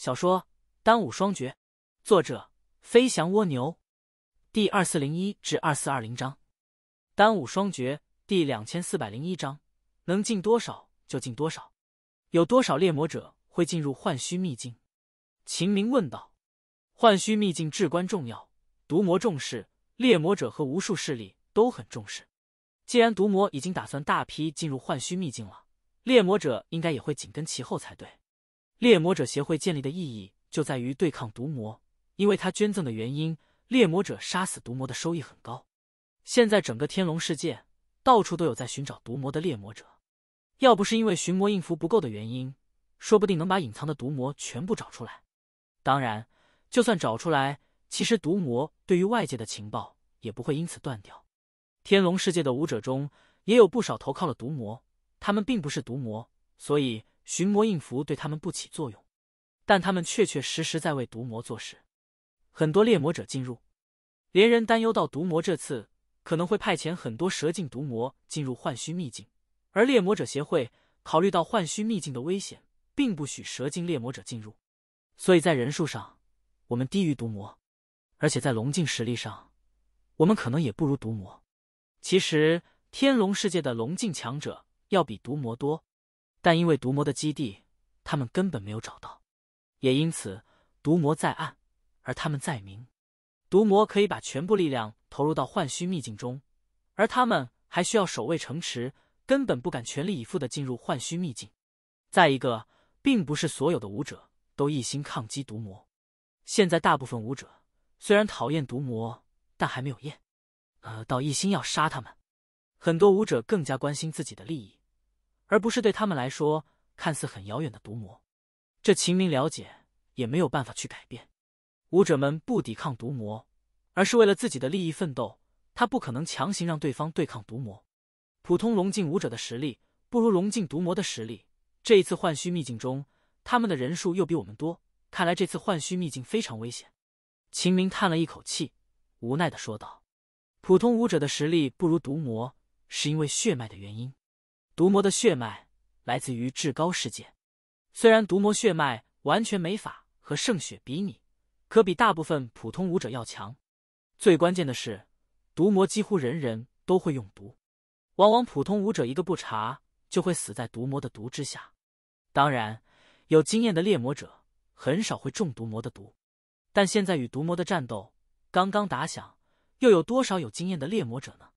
小说《丹武双绝》，作者：飞翔蜗牛，第二四零一至二四二零章，《丹武双绝》第两千四百零一章，能进多少就进多少，有多少猎魔者会进入幻虚秘境？秦明问道。幻虚秘境至关重要，毒魔重视，猎魔者和无数势力都很重视。既然毒魔已经打算大批进入幻虚秘境了，猎魔者应该也会紧跟其后才对。猎魔者协会建立的意义就在于对抗毒魔，因为他捐赠的原因，猎魔者杀死毒魔的收益很高。现在整个天龙世界到处都有在寻找毒魔的猎魔者，要不是因为寻魔应符不够的原因，说不定能把隐藏的毒魔全部找出来。当然，就算找出来，其实毒魔对于外界的情报也不会因此断掉。天龙世界的武者中也有不少投靠了毒魔，他们并不是毒魔，所以。寻魔印符对他们不起作用，但他们确确实实在为毒魔做事。很多猎魔者进入，连人担忧到毒魔这次可能会派遣很多蛇境毒魔进入幻虚秘境，而猎魔者协会考虑到幻虚秘境的危险，并不许蛇境猎魔者进入。所以在人数上，我们低于毒魔，而且在龙境实力上，我们可能也不如毒魔。其实，天龙世界的龙境强者要比毒魔多。但因为毒魔的基地，他们根本没有找到，也因此毒魔在暗，而他们在明。毒魔可以把全部力量投入到幻虚秘境中，而他们还需要守卫城池，根本不敢全力以赴的进入幻虚秘境。再一个，并不是所有的武者都一心抗击毒魔，现在大部分武者虽然讨厌毒魔，但还没有厌，呃，倒一心要杀他们。很多武者更加关心自己的利益。而不是对他们来说看似很遥远的毒魔，这秦明了解，也没有办法去改变。武者们不抵抗毒魔，而是为了自己的利益奋斗。他不可能强行让对方对抗毒魔。普通龙境武者的实力不如龙境毒魔的实力。这一次幻虚秘境中，他们的人数又比我们多，看来这次幻虚秘境非常危险。秦明叹了一口气，无奈的说道：“普通武者的实力不如毒魔，是因为血脉的原因。”毒魔的血脉来自于至高世界，虽然毒魔血脉完全没法和圣血比拟，可比大部分普通武者要强。最关键的是，毒魔几乎人人都会用毒，往往普通武者一个不查就会死在毒魔的毒之下。当然，有经验的猎魔者很少会中毒魔的毒，但现在与毒魔的战斗刚刚打响，又有多少有经验的猎魔者呢？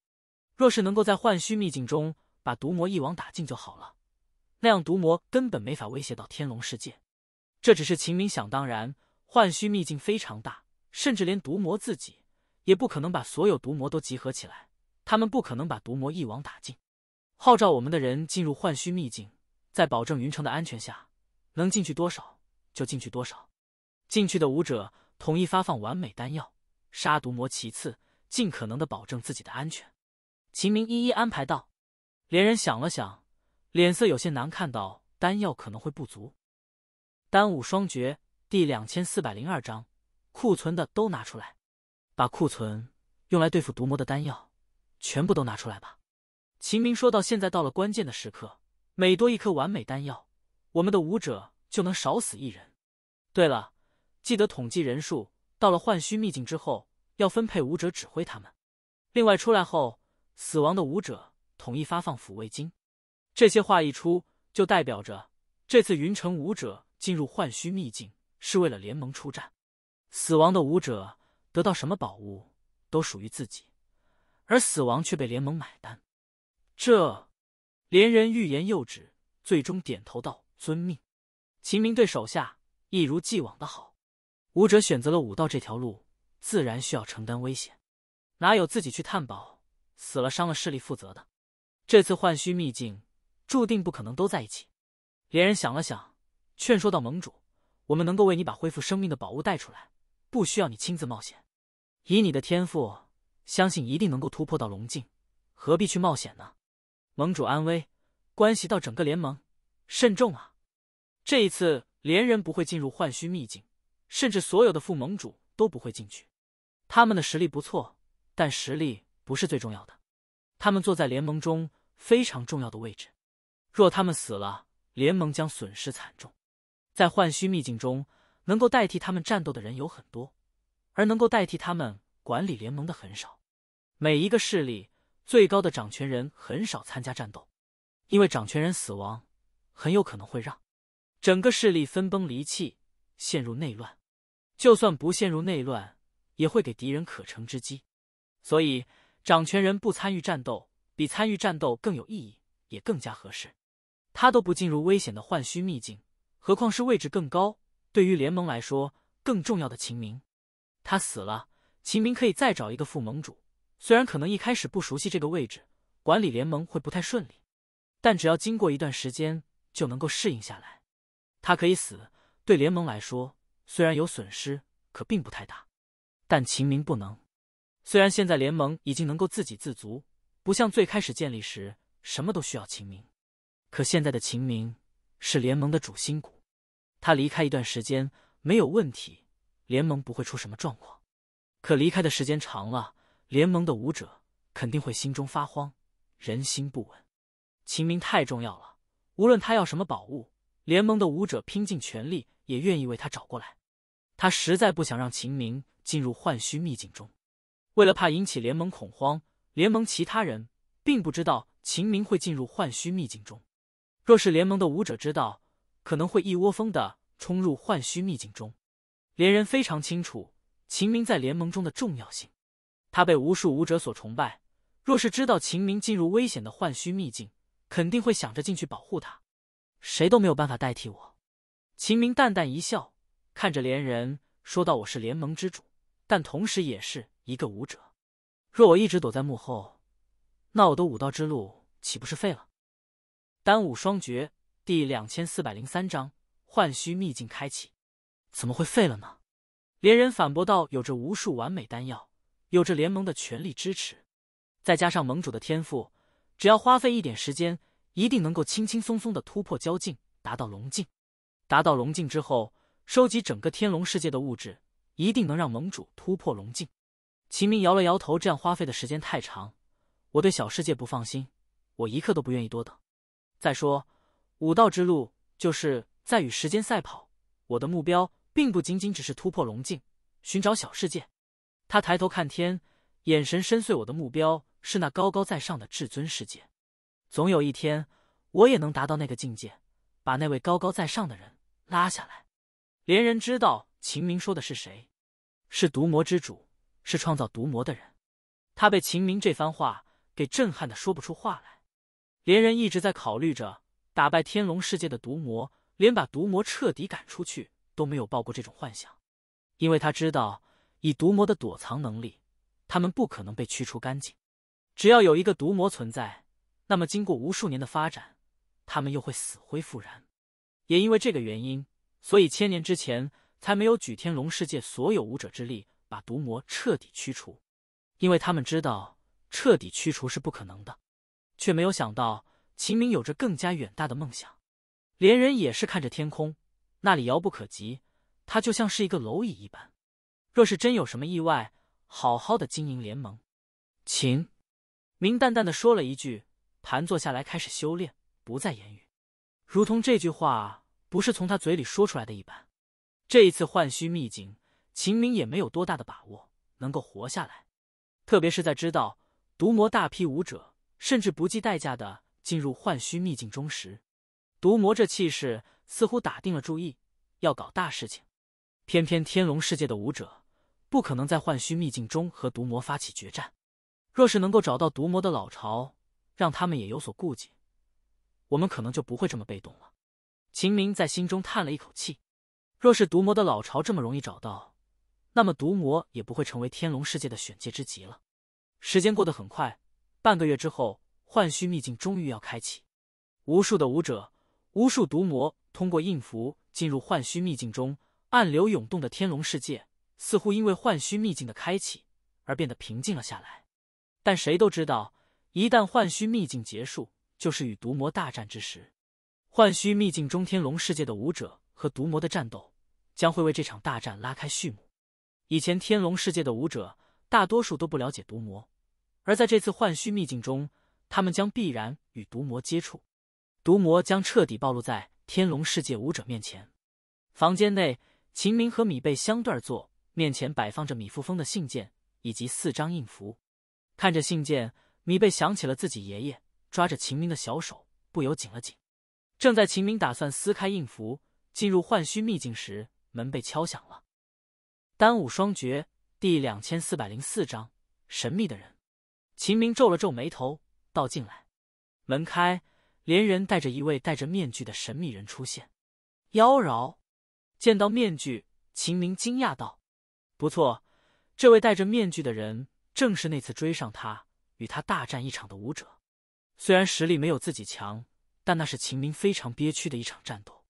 若是能够在幻虚秘境中。把毒魔一网打尽就好了，那样毒魔根本没法威胁到天龙世界。这只是秦明想当然。幻虚秘境非常大，甚至连毒魔自己也不可能把所有毒魔都集合起来，他们不可能把毒魔一网打尽。号召我们的人进入幻虚秘境，在保证云城的安全下，能进去多少就进去多少。进去的武者统一发放完美丹药，杀毒魔其次，尽可能的保证自己的安全。秦明一一安排道。连人想了想，脸色有些难看，到丹药可能会不足。《丹武双绝》第两千四百零二章，库存的都拿出来，把库存用来对付毒魔的丹药全部都拿出来吧。秦明说到，现在到了关键的时刻，每多一颗完美丹药，我们的武者就能少死一人。对了，记得统计人数，到了幻虚秘境之后，要分配武者指挥他们。另外，出来后死亡的武者。统一发放抚慰金，这些话一出，就代表着这次云城武者进入幻虚秘境是为了联盟出战。死亡的武者得到什么宝物都属于自己，而死亡却被联盟买单。这，连人欲言又止，最终点头道：“遵命。”秦明对手下一如既往的好。武者选择了武道这条路，自然需要承担危险，哪有自己去探宝，死了伤了势力负责的？这次幻虚秘境注定不可能都在一起。连人想了想，劝说道：“盟主，我们能够为你把恢复生命的宝物带出来，不需要你亲自冒险。以你的天赋，相信一定能够突破到龙境，何必去冒险呢？盟主安危关系到整个联盟，慎重啊！这一次，连人不会进入幻虚秘境，甚至所有的副盟主都不会进去。他们的实力不错，但实力不是最重要的。”他们坐在联盟中非常重要的位置，若他们死了，联盟将损失惨重。在幻虚秘境中，能够代替他们战斗的人有很多，而能够代替他们管理联盟的很少。每一个势力最高的掌权人很少参加战斗，因为掌权人死亡，很有可能会让整个势力分崩离析，陷入内乱。就算不陷入内乱，也会给敌人可乘之机，所以。掌权人不参与战斗，比参与战斗更有意义，也更加合适。他都不进入危险的幻虚秘境，何况是位置更高、对于联盟来说更重要的秦明？他死了，秦明可以再找一个副盟主。虽然可能一开始不熟悉这个位置，管理联盟会不太顺利，但只要经过一段时间，就能够适应下来。他可以死，对联盟来说虽然有损失，可并不太大。但秦明不能。虽然现在联盟已经能够自给自足，不像最开始建立时什么都需要秦明，可现在的秦明是联盟的主心骨，他离开一段时间没有问题，联盟不会出什么状况。可离开的时间长了，联盟的武者肯定会心中发慌，人心不稳。秦明太重要了，无论他要什么宝物，联盟的武者拼尽全力也愿意为他找过来。他实在不想让秦明进入幻虚秘境中。为了怕引起联盟恐慌，联盟其他人并不知道秦明会进入幻虚秘境中。若是联盟的武者知道，可能会一窝蜂的冲入幻虚秘境中。连人非常清楚秦明在联盟中的重要性，他被无数武者所崇拜。若是知道秦明进入危险的幻虚秘境，肯定会想着进去保护他。谁都没有办法代替我。秦明淡淡一笑，看着连人说道：“我是联盟之主，但同时也是……”一个武者，若我一直躲在幕后，那我的武道之路岂不是废了？丹武双绝第两千四百零三章：幻虚秘境开启，怎么会废了呢？连人反驳道：“有着无数完美丹药，有着联盟的全力支持，再加上盟主的天赋，只要花费一点时间，一定能够轻轻松松的突破交境，达到龙境。达到龙境之后，收集整个天龙世界的物质，一定能让盟主突破龙境。”秦明摇了摇头，这样花费的时间太长，我对小世界不放心，我一刻都不愿意多等。再说，武道之路就是在与时间赛跑，我的目标并不仅仅只是突破龙境，寻找小世界。他抬头看天，眼神深邃。我的目标是那高高在上的至尊世界，总有一天我也能达到那个境界，把那位高高在上的人拉下来。连人知道秦明说的是谁，是毒魔之主。是创造毒魔的人，他被秦明这番话给震撼的说不出话来。连人一直在考虑着打败天龙世界的毒魔，连把毒魔彻底赶出去都没有抱过这种幻想，因为他知道以毒魔的躲藏能力，他们不可能被驱除干净。只要有一个毒魔存在，那么经过无数年的发展，他们又会死灰复燃。也因为这个原因，所以千年之前才没有举天龙世界所有武者之力。把毒魔彻底驱除，因为他们知道彻底驱除是不可能的，却没有想到秦明有着更加远大的梦想。连人也是看着天空，那里遥不可及，他就像是一个蝼蚁一般。若是真有什么意外，好好的经营联盟。秦明淡淡的说了一句，盘坐下来开始修炼，不再言语，如同这句话不是从他嘴里说出来的一般。这一次幻虚秘境。秦明也没有多大的把握能够活下来，特别是在知道毒魔大批武者甚至不计代价的进入幻虚秘境中时，毒魔这气势似乎打定了主意要搞大事情。偏偏天龙世界的武者不可能在幻虚秘境中和毒魔发起决战，若是能够找到毒魔的老巢，让他们也有所顾忌，我们可能就不会这么被动了。秦明在心中叹了一口气，若是毒魔的老巢这么容易找到，那么毒魔也不会成为天龙世界的选界之极了。时间过得很快，半个月之后，幻虚秘境终于要开启。无数的武者，无数毒魔通过印符进入幻虚秘境中。暗流涌动的天龙世界似乎因为幻虚秘境的开启而变得平静了下来。但谁都知道，一旦幻虚秘境结束，就是与毒魔大战之时。幻虚秘境中天龙世界的武者和毒魔的战斗，将会为这场大战拉开序幕。以前天龙世界的武者大多数都不了解毒魔，而在这次幻虚秘境中，他们将必然与毒魔接触，毒魔将彻底暴露在天龙世界武者面前。房间内，秦明和米贝相对而坐，面前摆放着米富峰的信件以及四张印符。看着信件，米贝想起了自己爷爷，抓着秦明的小手，不由紧了紧。正在秦明打算撕开印符进入幻虚秘境时，门被敲响了。单武双绝第两千四百零四章神秘的人。秦明皱了皱眉头，道：“进来。”门开，连人带着一位戴着面具的神秘人出现。妖娆见到面具，秦明惊讶道：“不错，这位戴着面具的人，正是那次追上他，与他大战一场的武者。虽然实力没有自己强，但那是秦明非常憋屈的一场战斗。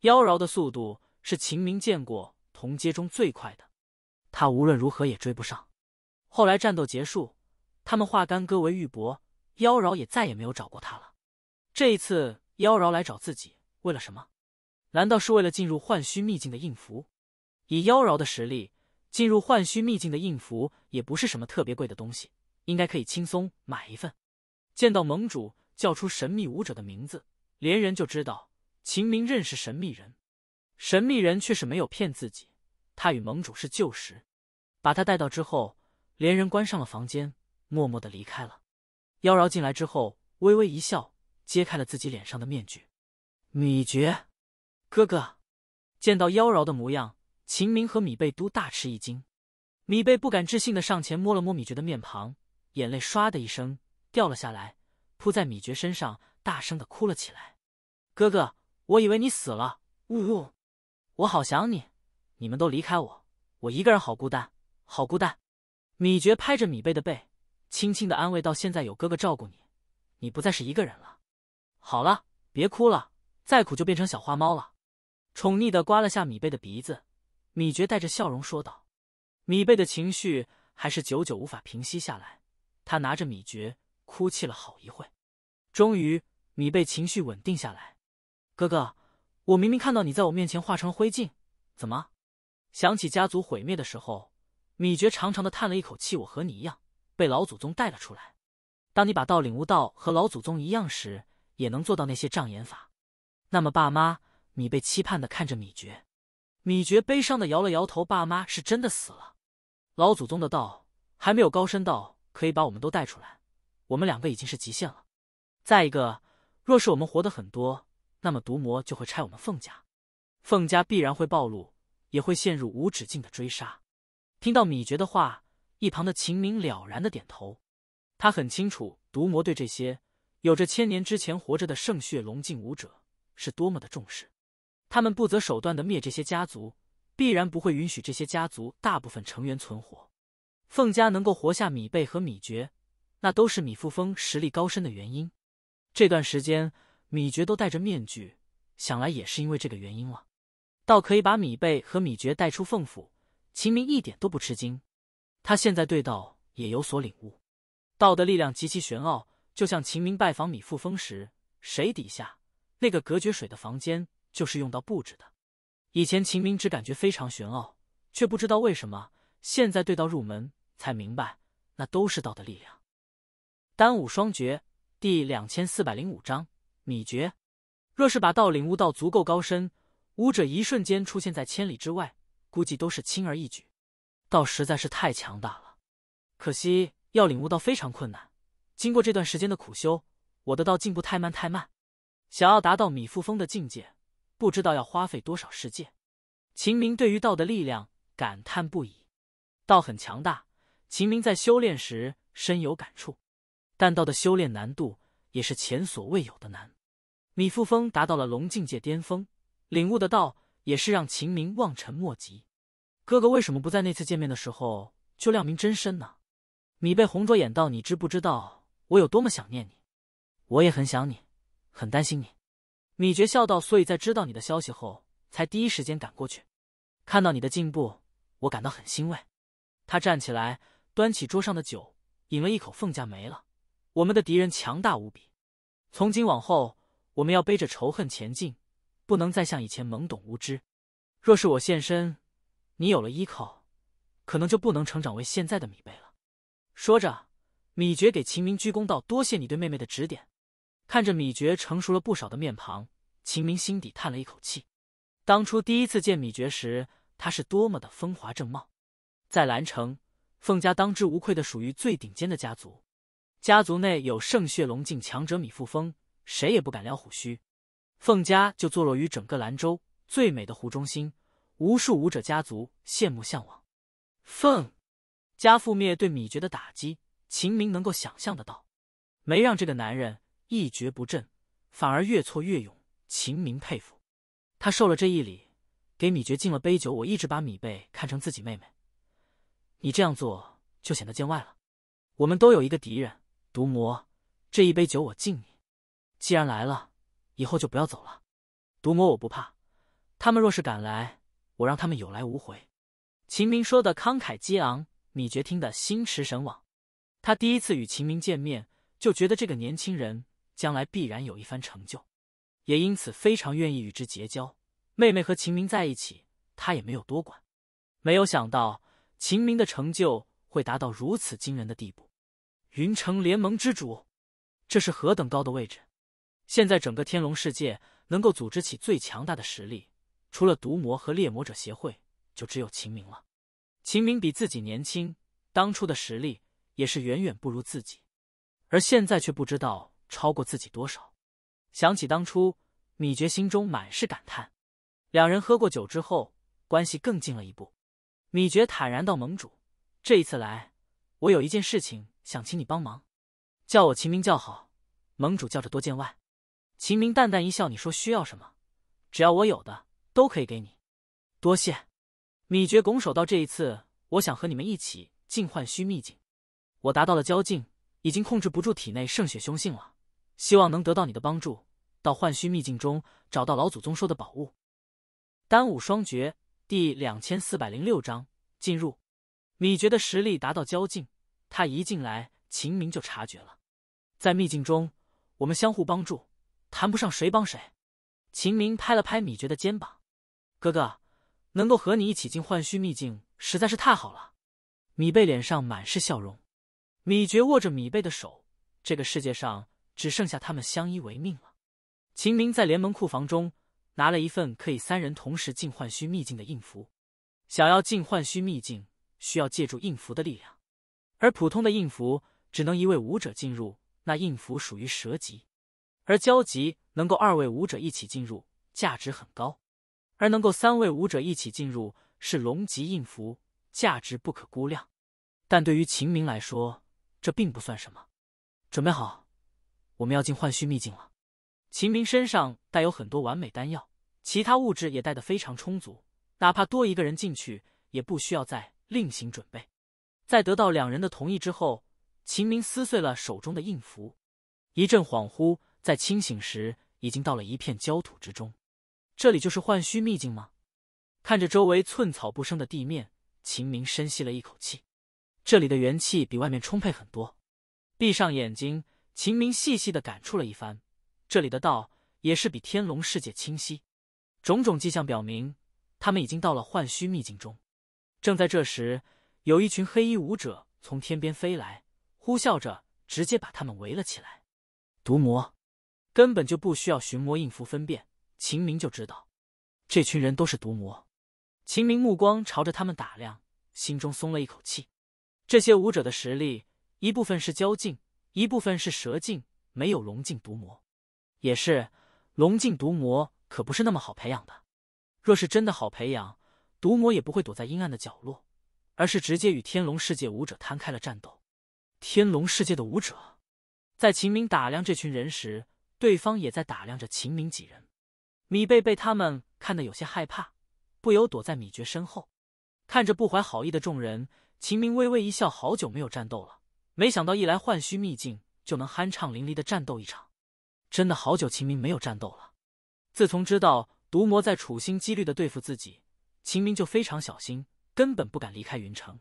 妖娆的速度，是秦明见过。”同阶中最快的，他无论如何也追不上。后来战斗结束，他们化干戈为玉帛，妖娆也再也没有找过他了。这一次妖娆来找自己，为了什么？难道是为了进入幻虚秘境的印符？以妖娆的实力，进入幻虚秘境的印符也不是什么特别贵的东西，应该可以轻松买一份。见到盟主叫出神秘舞者的名字，连人就知道秦明认识神秘人。神秘人却是没有骗自己。他与盟主是旧识，把他带到之后，连人关上了房间，默默的离开了。妖娆进来之后，微微一笑，揭开了自己脸上的面具。米爵，哥哥，见到妖娆的模样，秦明和米贝都大吃一惊。米贝不敢置信的上前摸了摸米爵的面庞，眼泪唰的一声掉了下来，扑在米爵身上，大声的哭了起来：“哥哥，我以为你死了，呜呜，我好想你。”你们都离开我，我一个人好孤单，好孤单。米爵拍着米贝的背，轻轻的安慰到现在有哥哥照顾你，你不再是一个人了。好了，别哭了，再哭就变成小花猫了。”宠溺的刮了下米贝的鼻子，米爵带着笑容说道。米贝的情绪还是久久无法平息下来，他拿着米爵哭泣了好一会，终于米贝情绪稳定下来。哥哥，我明明看到你在我面前化成了灰烬，怎么？想起家族毁灭的时候，米爵长长的叹了一口气。我和你一样，被老祖宗带了出来。当你把道领悟到和老祖宗一样时，也能做到那些障眼法。那么，爸妈，米被期盼的看着米爵，米爵悲伤的摇了摇头。爸妈是真的死了。老祖宗的道还没有高深到可以把我们都带出来，我们两个已经是极限了。再一个，若是我们活得很多，那么毒魔就会拆我们凤家，凤家必然会暴露。也会陷入无止境的追杀。听到米爵的话，一旁的秦明了然的点头。他很清楚，毒魔对这些有着千年之前活着的圣血龙境武者是多么的重视。他们不择手段的灭这些家族，必然不会允许这些家族大部分成员存活。凤家能够活下米贝和米爵，那都是米富峰实力高深的原因。这段时间，米爵都戴着面具，想来也是因为这个原因了。倒可以把米贝和米爵带出凤府。秦明一点都不吃惊，他现在对道也有所领悟。道的力量极其玄奥，就像秦明拜访米富峰时，水底下那个隔绝水的房间就是用到布置的。以前秦明只感觉非常玄奥，却不知道为什么。现在对道入门才明白，那都是道的力量。《丹武双绝》第两千四百零五章：米爵。若是把道领悟到足够高深。武者一瞬间出现在千里之外，估计都是轻而易举。道实在是太强大了，可惜要领悟到非常困难。经过这段时间的苦修，我的道进步太慢太慢，想要达到米富峰的境界，不知道要花费多少世界。秦明对于道的力量感叹不已，道很强大。秦明在修炼时深有感触，但道的修炼难度也是前所未有的难。米富峰达到了龙境界巅峰。领悟的道也是让秦明望尘莫及。哥哥为什么不在那次见面的时候就亮明真身呢？米贝红着眼道：“你知不知道我有多么想念你？我也很想你，很担心你。”米爵笑道：“所以在知道你的消息后，才第一时间赶过去。看到你的进步，我感到很欣慰。”他站起来，端起桌上的酒，饮了一口。凤家没了，我们的敌人强大无比。从今往后，我们要背着仇恨前进。不能再像以前懵懂无知。若是我现身，你有了依靠，可能就不能成长为现在的米贝了。说着，米爵给秦明鞠躬道：“多谢你对妹妹的指点。”看着米爵成熟了不少的面庞，秦明心底叹了一口气。当初第一次见米爵时，他是多么的风华正茂。在兰城，凤家当之无愧的属于最顶尖的家族，家族内有圣血龙境强者米富风，谁也不敢撩虎须。凤家就坐落于整个兰州最美的湖中心，无数武者家族羡慕向往。凤家覆灭对米爵的打击，秦明能够想象得到，没让这个男人一蹶不振，反而越挫越勇。秦明佩服他受了这一礼，给米爵敬了杯酒。我一直把米贝看成自己妹妹，你这样做就显得见外了。我们都有一个敌人，毒魔。这一杯酒我敬你，既然来了。以后就不要走了，毒魔我不怕，他们若是敢来，我让他们有来无回。秦明说的慷慨激昂，米爵听得心驰神往。他第一次与秦明见面，就觉得这个年轻人将来必然有一番成就，也因此非常愿意与之结交。妹妹和秦明在一起，他也没有多管。没有想到秦明的成就会达到如此惊人的地步，云城联盟之主，这是何等高的位置！现在整个天龙世界能够组织起最强大的实力，除了毒魔和猎魔者协会，就只有秦明了。秦明比自己年轻，当初的实力也是远远不如自己，而现在却不知道超过自己多少。想起当初，米爵心中满是感叹。两人喝过酒之后，关系更近了一步。米爵坦然道：“盟主，这一次来，我有一件事情想请你帮忙，叫我秦明叫好，盟主叫着多见外。”秦明淡淡一笑：“你说需要什么？只要我有的，都可以给你。多谢。”米爵拱手道：“这一次，我想和你们一起进幻虚秘境。我达到了交境，已经控制不住体内圣血凶性了，希望能得到你的帮助，到幻虚秘境中找到老祖宗说的宝物。”《丹武双绝》第两千四百零六章：进入。米爵的实力达到交境，他一进来，秦明就察觉了。在秘境中，我们相互帮助。谈不上谁帮谁，秦明拍了拍米爵的肩膀：“哥哥，能够和你一起进幻虚秘境实在是太好了。”米贝脸上满是笑容。米爵握着米贝的手，这个世界上只剩下他们相依为命了。秦明在联盟库房中拿了一份可以三人同时进幻虚秘境的印符。想要进幻虚秘境，需要借助印符的力量，而普通的印符只能一位武者进入，那印符属于蛇级。而交集能够二位武者一起进入，价值很高；而能够三位武者一起进入，是龙级印符，价值不可估量。但对于秦明来说，这并不算什么。准备好，我们要进幻虚秘境了。秦明身上带有很多完美丹药，其他物质也带得非常充足，哪怕多一个人进去，也不需要再另行准备。在得到两人的同意之后，秦明撕碎了手中的印符，一阵恍惚。在清醒时，已经到了一片焦土之中。这里就是幻虚秘境吗？看着周围寸草不生的地面，秦明深吸了一口气。这里的元气比外面充沛很多。闭上眼睛，秦明细细的感触了一番。这里的道也是比天龙世界清晰。种种迹象表明，他们已经到了幻虚秘境中。正在这时，有一群黑衣舞者从天边飞来，呼啸着直接把他们围了起来。毒魔。根本就不需要寻魔印符分辨，秦明就知道，这群人都是毒魔。秦明目光朝着他们打量，心中松了一口气。这些武者的实力，一部分是蛟镜，一部分是蛇镜，没有龙镜毒魔。也是龙镜毒魔可不是那么好培养的。若是真的好培养，毒魔也不会躲在阴暗的角落，而是直接与天龙世界武者摊开了战斗。天龙世界的武者，在秦明打量这群人时。对方也在打量着秦明几人，米贝被他们看得有些害怕，不由躲在米爵身后，看着不怀好意的众人。秦明微微一笑，好久没有战斗了，没想到一来幻虚秘境就能酣畅淋漓的战斗一场。真的好久，秦明没有战斗了。自从知道毒魔在处心积虑的对付自己，秦明就非常小心，根本不敢离开云城，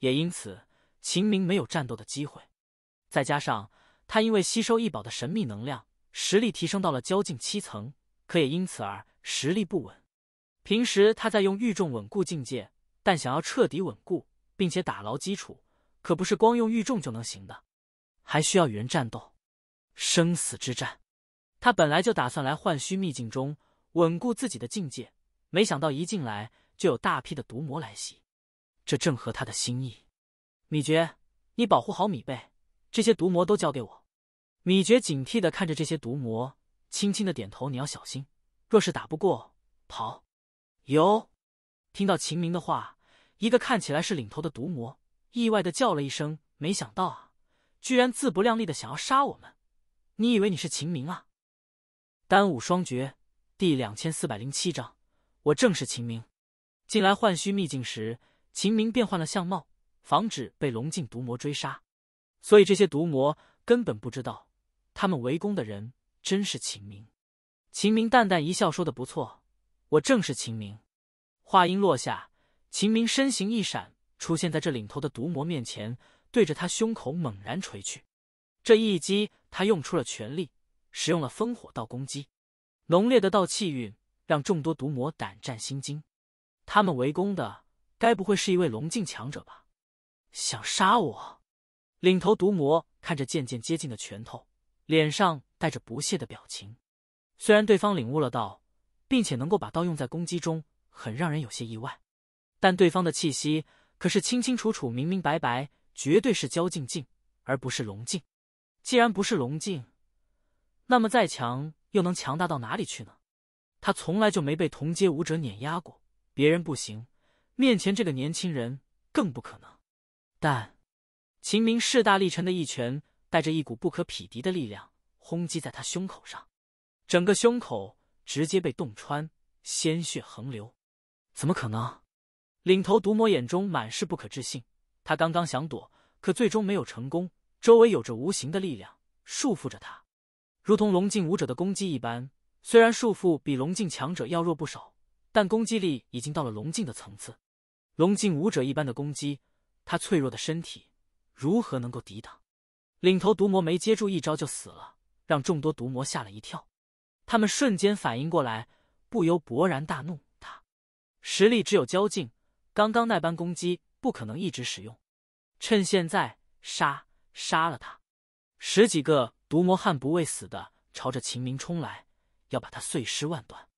也因此秦明没有战斗的机会。再加上他因为吸收异宝的神秘能量。实力提升到了交境七层，可也因此而实力不稳。平时他在用御重稳固境界，但想要彻底稳固并且打牢基础，可不是光用御重就能行的，还需要与人战斗，生死之战。他本来就打算来幻虚秘境中稳固自己的境界，没想到一进来就有大批的毒魔来袭，这正合他的心意。米爵，你保护好米贝，这些毒魔都交给我。米爵警惕的看着这些毒魔，轻轻的点头：“你要小心，若是打不过，跑。”有听到秦明的话，一个看起来是领头的毒魔意外的叫了一声：“没想到啊，居然自不量力的想要杀我们！你以为你是秦明啊？”《单武双绝》第两千四百零七章：我正是秦明。进来幻虚秘境时，秦明变换了相貌，防止被龙镜毒魔追杀，所以这些毒魔根本不知道。他们围攻的人真是秦明。秦明淡淡一笑，说的不错，我正是秦明。话音落下，秦明身形一闪，出现在这领头的毒魔面前，对着他胸口猛然锤去。这一击，他用出了全力，使用了烽火道攻击，浓烈的道气运让众多毒魔胆战心惊。他们围攻的，该不会是一位龙境强者吧？想杀我？领头毒魔看着渐渐接近的拳头。脸上带着不屑的表情，虽然对方领悟了道，并且能够把刀用在攻击中，很让人有些意外，但对方的气息可是清清楚楚、明明白白，绝对是焦静静，而不是龙静。既然不是龙静，那么再强又能强大到哪里去呢？他从来就没被同阶武者碾压过，别人不行，面前这个年轻人更不可能。但秦明势大力沉的一拳。带着一股不可匹敌的力量轰击在他胸口上，整个胸口直接被洞穿，鲜血横流。怎么可能？领头毒魔眼中满是不可置信。他刚刚想躲，可最终没有成功。周围有着无形的力量束缚着他，如同龙境武者的攻击一般。虽然束缚比龙境强者要弱不少，但攻击力已经到了龙境的层次。龙境武者一般的攻击，他脆弱的身体如何能够抵挡？领头毒魔没接住一招就死了，让众多毒魔吓了一跳。他们瞬间反应过来，不由勃然大怒。他实力只有交镜，刚刚那般攻击不可能一直使用。趁现在，杀！杀了他！十几个毒魔悍不畏死的朝着秦明冲来，要把他碎尸万段。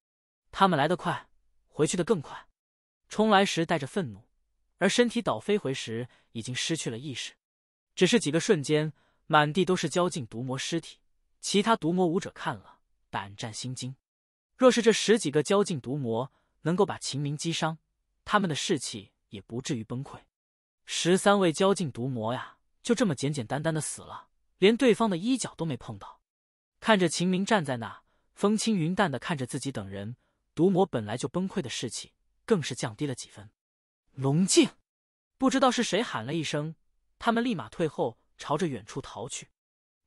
他们来得快，回去的更快。冲来时带着愤怒，而身体倒飞回时已经失去了意识。只是几个瞬间。满地都是交镜毒魔尸体，其他毒魔武者看了胆战心惊。若是这十几个交镜毒魔能够把秦明击伤，他们的士气也不至于崩溃。十三位交镜毒魔呀，就这么简简单单的死了，连对方的衣角都没碰到。看着秦明站在那，风轻云淡的看着自己等人，毒魔本来就崩溃的士气更是降低了几分。龙镜，不知道是谁喊了一声，他们立马退后。朝着远处逃去，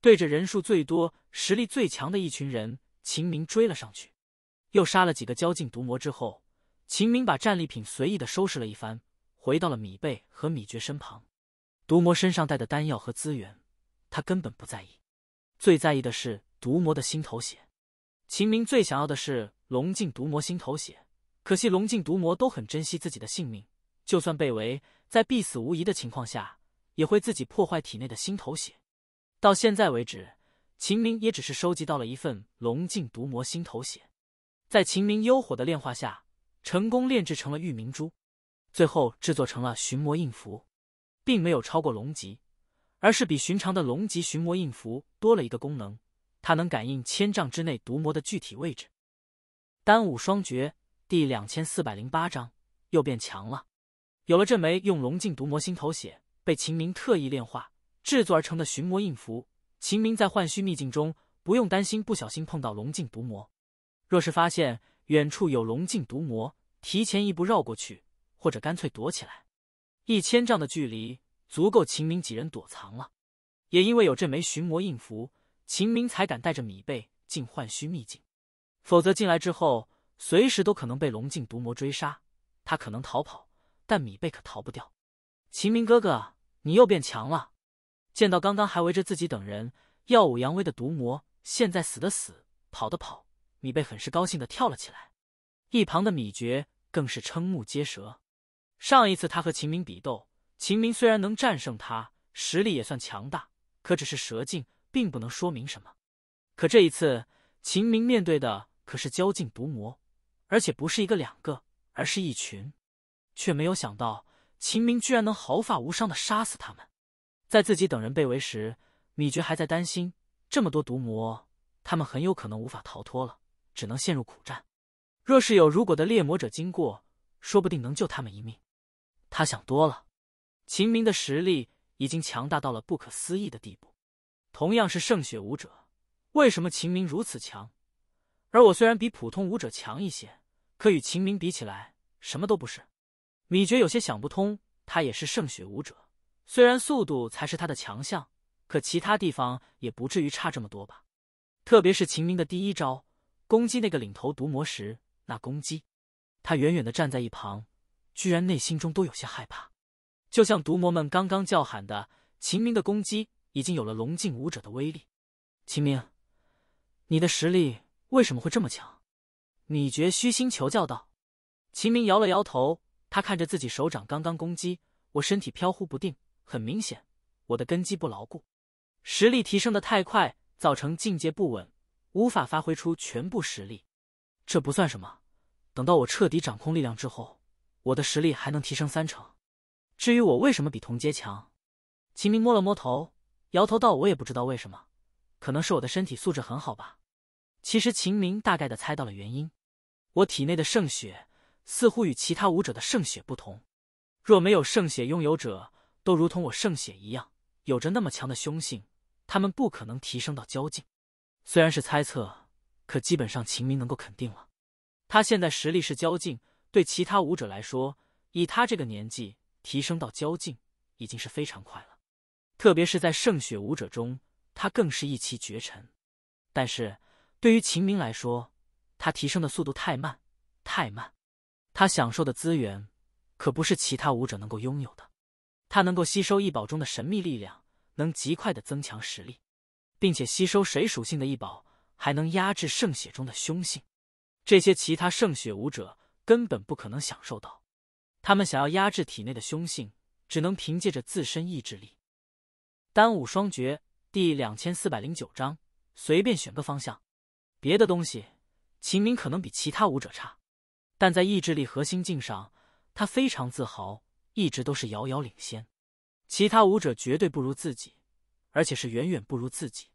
对着人数最多、实力最强的一群人，秦明追了上去。又杀了几个交境毒魔之后，秦明把战利品随意的收拾了一番，回到了米贝和米爵身旁。毒魔身上带的丹药和资源，他根本不在意，最在意的是毒魔的心头血。秦明最想要的是龙镜毒魔心头血，可惜龙镜毒魔都很珍惜自己的性命，就算被围，在必死无疑的情况下。也会自己破坏体内的心头血。到现在为止，秦明也只是收集到了一份龙镜毒魔心头血，在秦明幽火的炼化下，成功炼制成了玉明珠，最后制作成了寻魔印符，并没有超过龙级，而是比寻常的龙级寻魔印符多了一个功能，它能感应千丈之内毒魔的具体位置。《丹武双绝》第两千四百零八章又变强了，有了这枚用龙镜毒魔心头血。被秦明特意炼化制作而成的寻魔印符，秦明在幻虚秘境中不用担心不小心碰到龙镜毒魔。若是发现远处有龙镜毒魔，提前一步绕过去，或者干脆躲起来。一千丈的距离足够秦明几人躲藏了。也因为有这枚寻魔印符，秦明才敢带着米贝进幻虚秘境。否则进来之后，随时都可能被龙镜毒魔追杀。他可能逃跑，但米贝可逃不掉。秦明哥哥，你又变强了！见到刚刚还围着自己等人耀武扬威的毒魔，现在死的死，跑的跑，米贝很是高兴的跳了起来。一旁的米爵更是瞠目结舌。上一次他和秦明比斗，秦明虽然能战胜他，实力也算强大，可只是蛇境，并不能说明什么。可这一次，秦明面对的可是交境毒魔，而且不是一个两个，而是一群，却没有想到。秦明居然能毫发无伤的杀死他们，在自己等人被围时，米爵还在担心，这么多毒魔，他们很有可能无法逃脱了，只能陷入苦战。若是有如果的猎魔者经过，说不定能救他们一命。他想多了，秦明的实力已经强大到了不可思议的地步。同样是圣血武者，为什么秦明如此强？而我虽然比普通武者强一些，可与秦明比起来，什么都不是。米觉有些想不通，他也是圣血武者，虽然速度才是他的强项，可其他地方也不至于差这么多吧？特别是秦明的第一招攻击那个领头毒魔时，那攻击，他远远的站在一旁，居然内心中都有些害怕。就像毒魔们刚刚叫喊的，秦明的攻击已经有了龙境武者的威力。秦明，你的实力为什么会这么强？米觉虚心求教道。秦明摇了摇头。他看着自己手掌刚刚攻击我，身体飘忽不定，很明显我的根基不牢固，实力提升的太快，造成境界不稳，无法发挥出全部实力。这不算什么，等到我彻底掌控力量之后，我的实力还能提升三成。至于我为什么比同阶强，秦明摸了摸头，摇头道：“我也不知道为什么，可能是我的身体素质很好吧。”其实秦明大概的猜到了原因，我体内的圣血。似乎与其他武者的圣血不同，若没有圣血拥有者，都如同我圣血一样，有着那么强的凶性。他们不可能提升到交境。虽然是猜测，可基本上秦明能够肯定了。他现在实力是交境，对其他武者来说，以他这个年纪提升到交境，已经是非常快了。特别是在圣血武者中，他更是一骑绝尘。但是对于秦明来说，他提升的速度太慢，太慢。他享受的资源，可不是其他武者能够拥有的。他能够吸收异宝中的神秘力量，能极快的增强实力，并且吸收谁属性的异宝，还能压制圣血中的凶性。这些其他圣血武者根本不可能享受到。他们想要压制体内的凶性，只能凭借着自身意志力。《单武双绝》第两千四百零九章，随便选个方向。别的东西，秦明可能比其他武者差。但在意志力核心境上，他非常自豪，一直都是遥遥领先。其他武者绝对不如自己，而且是远远不如自己。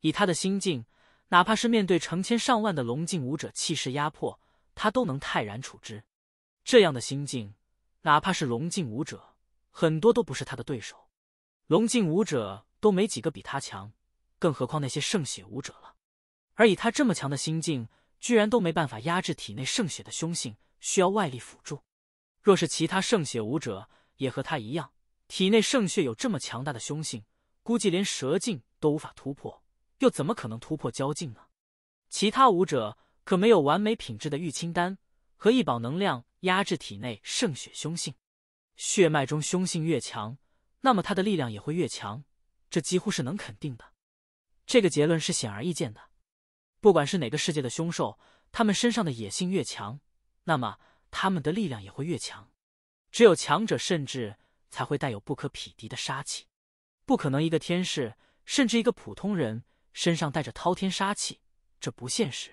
以他的心境，哪怕是面对成千上万的龙境武者气势压迫，他都能泰然处之。这样的心境，哪怕是龙境武者，很多都不是他的对手。龙境武者都没几个比他强，更何况那些圣血武者了。而以他这么强的心境，居然都没办法压制体内圣血的凶性，需要外力辅助。若是其他圣血武者也和他一样，体内圣血有这么强大的凶性，估计连蛇境都无法突破，又怎么可能突破蛟境呢？其他武者可没有完美品质的玉清丹和一宝能量压制体内圣血凶性，血脉中凶性越强，那么他的力量也会越强，这几乎是能肯定的。这个结论是显而易见的。不管是哪个世界的凶兽，他们身上的野性越强，那么他们的力量也会越强。只有强者，甚至才会带有不可匹敌的杀气。不可能一个天士，甚至一个普通人身上带着滔天杀气，这不现实。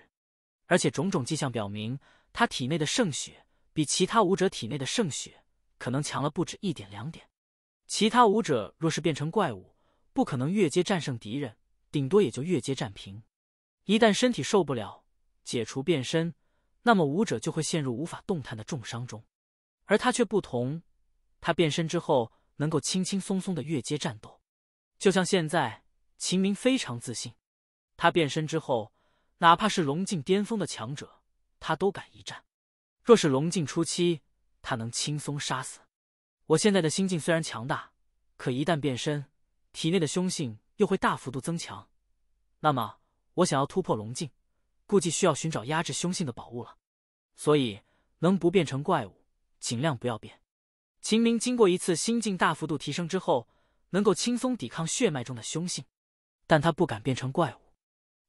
而且种种迹象表明，他体内的圣血比其他武者体内的圣血可能强了不止一点两点。其他武者若是变成怪物，不可能越阶战胜敌人，顶多也就越阶战平。一旦身体受不了，解除变身，那么武者就会陷入无法动弹的重伤中。而他却不同，他变身之后能够轻轻松松的越阶战斗。就像现在，秦明非常自信，他变身之后，哪怕是龙境巅峰的强者，他都敢一战。若是龙境初期，他能轻松杀死。我现在的心境虽然强大，可一旦变身，体内的凶性又会大幅度增强，那么。我想要突破龙境，估计需要寻找压制凶性的宝物了。所以能不变成怪物，尽量不要变。秦明经过一次心境大幅度提升之后，能够轻松抵抗血脉中的凶性，但他不敢变成怪物。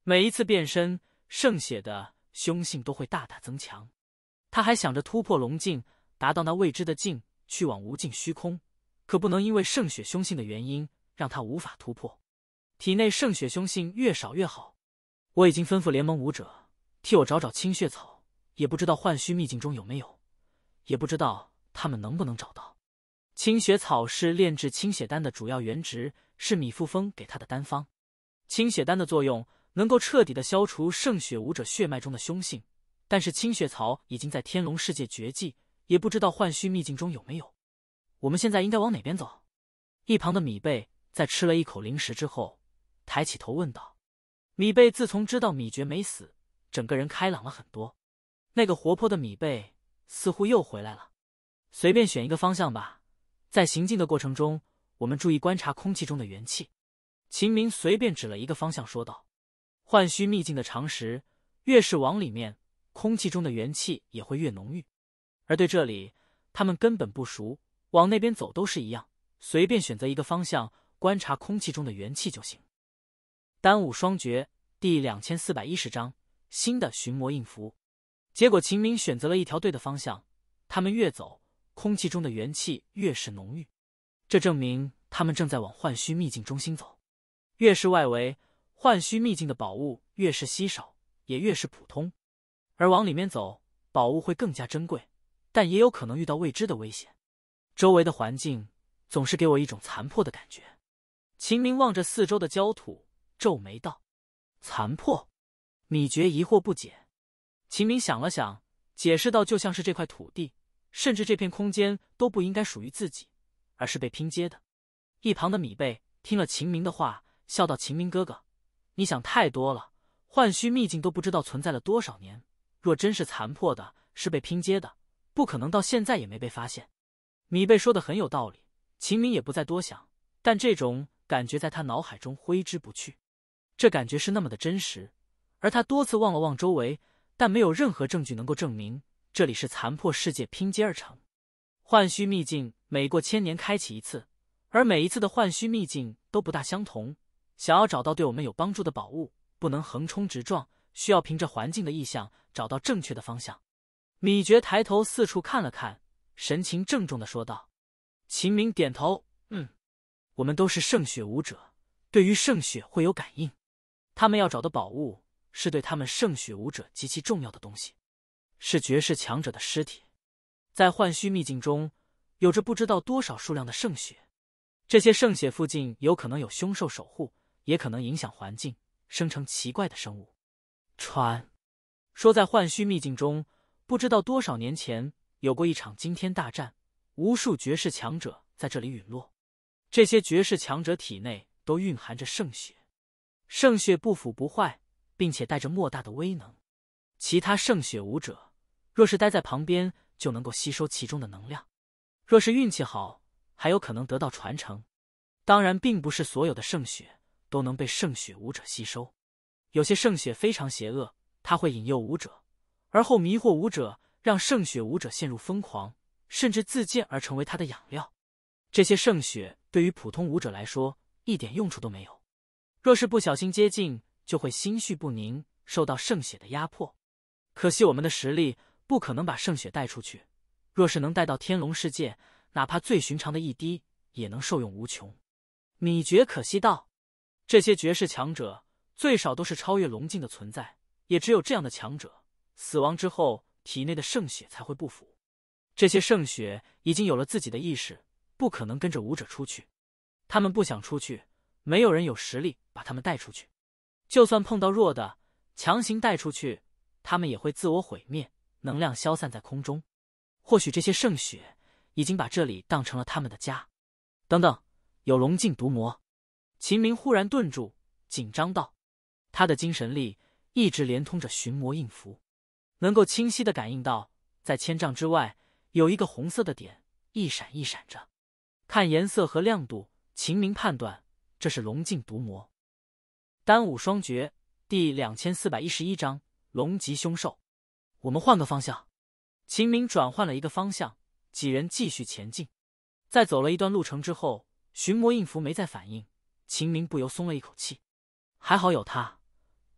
每一次变身，圣血的凶性都会大大增强。他还想着突破龙境，达到那未知的境，去往无尽虚空，可不能因为圣血凶性的原因让他无法突破。体内圣血凶性越少越好。我已经吩咐联盟武者替我找找青血草，也不知道幻虚秘境中有没有，也不知道他们能不能找到。青血草是炼制清血丹的主要原植，是米富风给他的丹方。清血丹的作用能够彻底的消除圣血武者血脉中的凶性，但是青血草已经在天龙世界绝迹，也不知道幻虚秘境中有没有。我们现在应该往哪边走？一旁的米贝在吃了一口零食之后，抬起头问道。米贝自从知道米爵没死，整个人开朗了很多，那个活泼的米贝似乎又回来了。随便选一个方向吧，在行进的过程中，我们注意观察空气中的元气。秦明随便指了一个方向说道：“幻虚秘境的常识，越是往里面，空气中的元气也会越浓郁。而对这里，他们根本不熟，往那边走都是一样。随便选择一个方向，观察空气中的元气就行。”丹武双绝第两千四百一十章新的寻魔印符。结果，秦明选择了一条对的方向。他们越走，空气中的元气越是浓郁，这证明他们正在往幻虚秘境中心走。越是外围，幻虚秘境的宝物越是稀少，也越是普通；而往里面走，宝物会更加珍贵，但也有可能遇到未知的危险。周围的环境总是给我一种残破的感觉。秦明望着四周的焦土。皱眉道：“残破。”米爵疑惑不解。秦明想了想，解释道：“就像是这块土地，甚至这片空间都不应该属于自己，而是被拼接的。”一旁的米贝听了秦明的话，笑道：“秦明哥哥，你想太多了。幻虚秘境都不知道存在了多少年，若真是残破的，是被拼接的，不可能到现在也没被发现。”米贝说的很有道理，秦明也不再多想，但这种感觉在他脑海中挥之不去。这感觉是那么的真实，而他多次望了望周围，但没有任何证据能够证明这里是残破世界拼接而成。幻虚秘境每过千年开启一次，而每一次的幻虚秘境都不大相同。想要找到对我们有帮助的宝物，不能横冲直撞，需要凭着环境的意向找到正确的方向。米爵抬头四处看了看，神情郑重的说道：“秦明，点头，嗯，我们都是圣血武者，对于圣血会有感应。”他们要找的宝物是对他们圣血武者极其重要的东西，是绝世强者的尸体。在幻虚秘境中，有着不知道多少数量的圣血，这些圣血附近有可能有凶兽守护，也可能影响环境，生成奇怪的生物。传说在幻虚秘境中，不知道多少年前有过一场惊天大战，无数绝世强者在这里陨落，这些绝世强者体内都蕴含着圣血。圣血不腐不坏，并且带着莫大的威能。其他圣血武者若是待在旁边，就能够吸收其中的能量；若是运气好，还有可能得到传承。当然，并不是所有的圣血都能被圣血武者吸收。有些圣血非常邪恶，它会引诱武者，而后迷惑武者，让圣血武者陷入疯狂，甚至自尽而成为他的养料。这些圣血对于普通武者来说，一点用处都没有。若是不小心接近，就会心绪不宁，受到圣血的压迫。可惜我们的实力不可能把圣血带出去。若是能带到天龙世界，哪怕最寻常的一滴，也能受用无穷。米爵可惜道：“这些绝世强者，最少都是超越龙境的存在，也只有这样的强者，死亡之后体内的圣血才会不腐。这些圣血已经有了自己的意识，不可能跟着武者出去。他们不想出去。”没有人有实力把他们带出去，就算碰到弱的，强行带出去，他们也会自我毁灭，能量消散在空中。或许这些圣血已经把这里当成了他们的家。等等，有龙镜毒魔！秦明忽然顿住，紧张道：“他的精神力一直连通着寻魔印符，能够清晰的感应到，在千丈之外有一个红色的点，一闪一闪着。看颜色和亮度，秦明判断。”这是龙镜毒魔，单武双绝第两千四百一十一章龙级凶兽。我们换个方向。秦明转换了一个方向，几人继续前进。在走了一段路程之后，寻魔印符没再反应，秦明不由松了一口气。还好有他，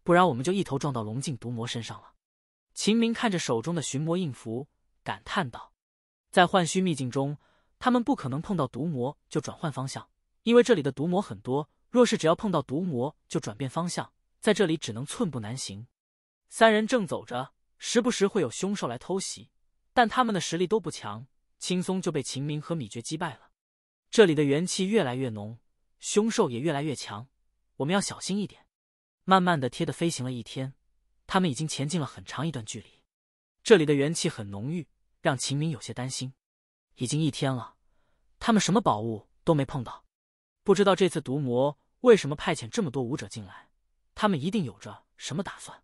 不然我们就一头撞到龙镜毒魔身上了。秦明看着手中的寻魔印符，感叹道：“在幻虚秘境中，他们不可能碰到毒魔就转换方向。”因为这里的毒魔很多，若是只要碰到毒魔就转变方向，在这里只能寸步难行。三人正走着，时不时会有凶兽来偷袭，但他们的实力都不强，轻松就被秦明和米爵击败了。这里的元气越来越浓，凶兽也越来越强，我们要小心一点。慢慢的，贴的飞行了一天，他们已经前进了很长一段距离。这里的元气很浓郁，让秦明有些担心。已经一天了，他们什么宝物都没碰到。不知道这次毒魔为什么派遣这么多武者进来，他们一定有着什么打算。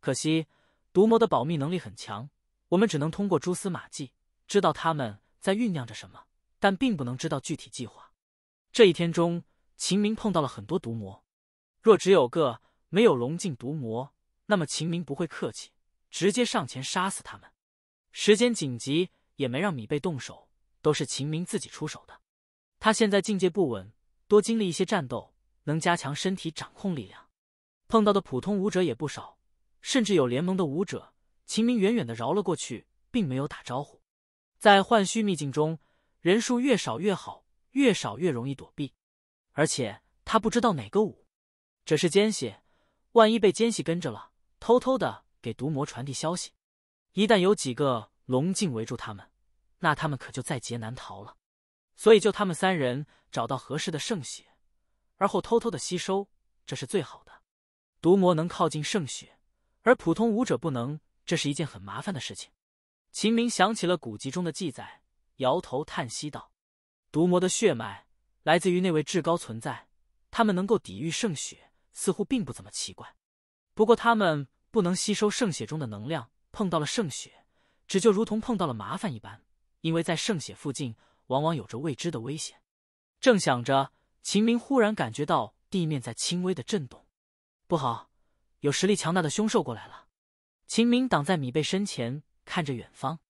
可惜毒魔的保密能力很强，我们只能通过蛛丝马迹知道他们在酝酿着什么，但并不能知道具体计划。这一天中，秦明碰到了很多毒魔。若只有个没有龙境毒魔，那么秦明不会客气，直接上前杀死他们。时间紧急，也没让米贝动手，都是秦明自己出手的。他现在境界不稳。多经历一些战斗，能加强身体掌控力量。碰到的普通武者也不少，甚至有联盟的武者。秦明远远的饶了过去，并没有打招呼。在幻虚秘境中，人数越少越好，越少越容易躲避。而且他不知道哪个武只是奸细，万一被奸细跟着了，偷偷的给毒魔传递消息，一旦有几个龙镜围住他们，那他们可就在劫难逃了。所以，就他们三人找到合适的圣血，而后偷偷的吸收，这是最好的。毒魔能靠近圣血，而普通武者不能，这是一件很麻烦的事情。秦明想起了古籍中的记载，摇头叹息道：“毒魔的血脉来自于那位至高存在，他们能够抵御圣血，似乎并不怎么奇怪。不过，他们不能吸收圣血中的能量，碰到了圣血，只就如同碰到了麻烦一般，因为在圣血附近。”往往有着未知的危险。正想着，秦明忽然感觉到地面在轻微的震动。不好，有实力强大的凶兽过来了！秦明挡在米贝身前，看着远方。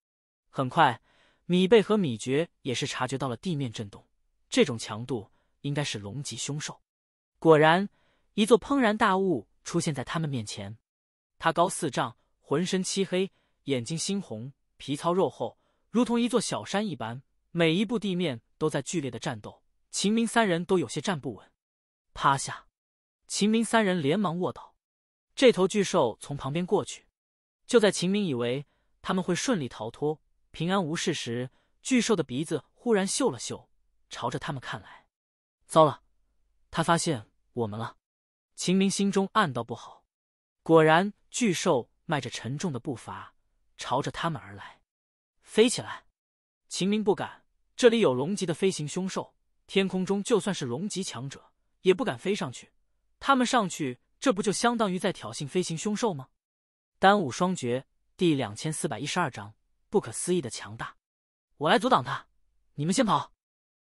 很快，米贝和米爵也是察觉到了地面震动。这种强度，应该是龙级凶兽。果然，一座砰然大物出现在他们面前。它高四丈，浑身漆黑，眼睛猩红，皮糙肉厚，如同一座小山一般。每一步，地面都在剧烈的战斗，秦明三人都有些站不稳，趴下。秦明三人连忙卧倒。这头巨兽从旁边过去，就在秦明以为他们会顺利逃脱、平安无事时，巨兽的鼻子忽然嗅了嗅，朝着他们看来。糟了，他发现我们了！秦明心中暗道不好。果然，巨兽迈着沉重的步伐朝着他们而来。飞起来！秦明不敢。这里有龙级的飞行凶兽，天空中就算是龙级强者也不敢飞上去。他们上去，这不就相当于在挑衅飞行凶兽吗？《丹武双绝》第两千四百一十二章：不可思议的强大。我来阻挡他，你们先跑。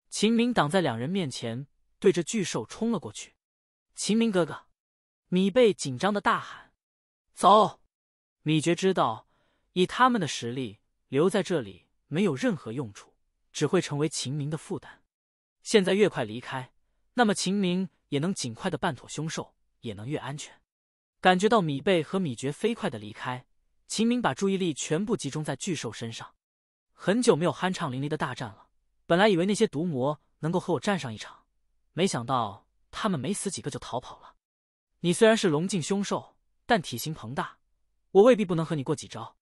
秦明挡在两人面前，对着巨兽冲了过去。秦明哥哥，米贝紧张的大喊：“走！”米爵知道，以他们的实力，留在这里没有任何用处。只会成为秦明的负担。现在越快离开，那么秦明也能尽快的办妥凶兽，也能越安全。感觉到米贝和米爵飞快的离开，秦明把注意力全部集中在巨兽身上。很久没有酣畅淋漓的大战了。本来以为那些毒魔能够和我战上一场，没想到他们没死几个就逃跑了。你虽然是龙境凶兽，但体型庞大，我未必不能和你过几招。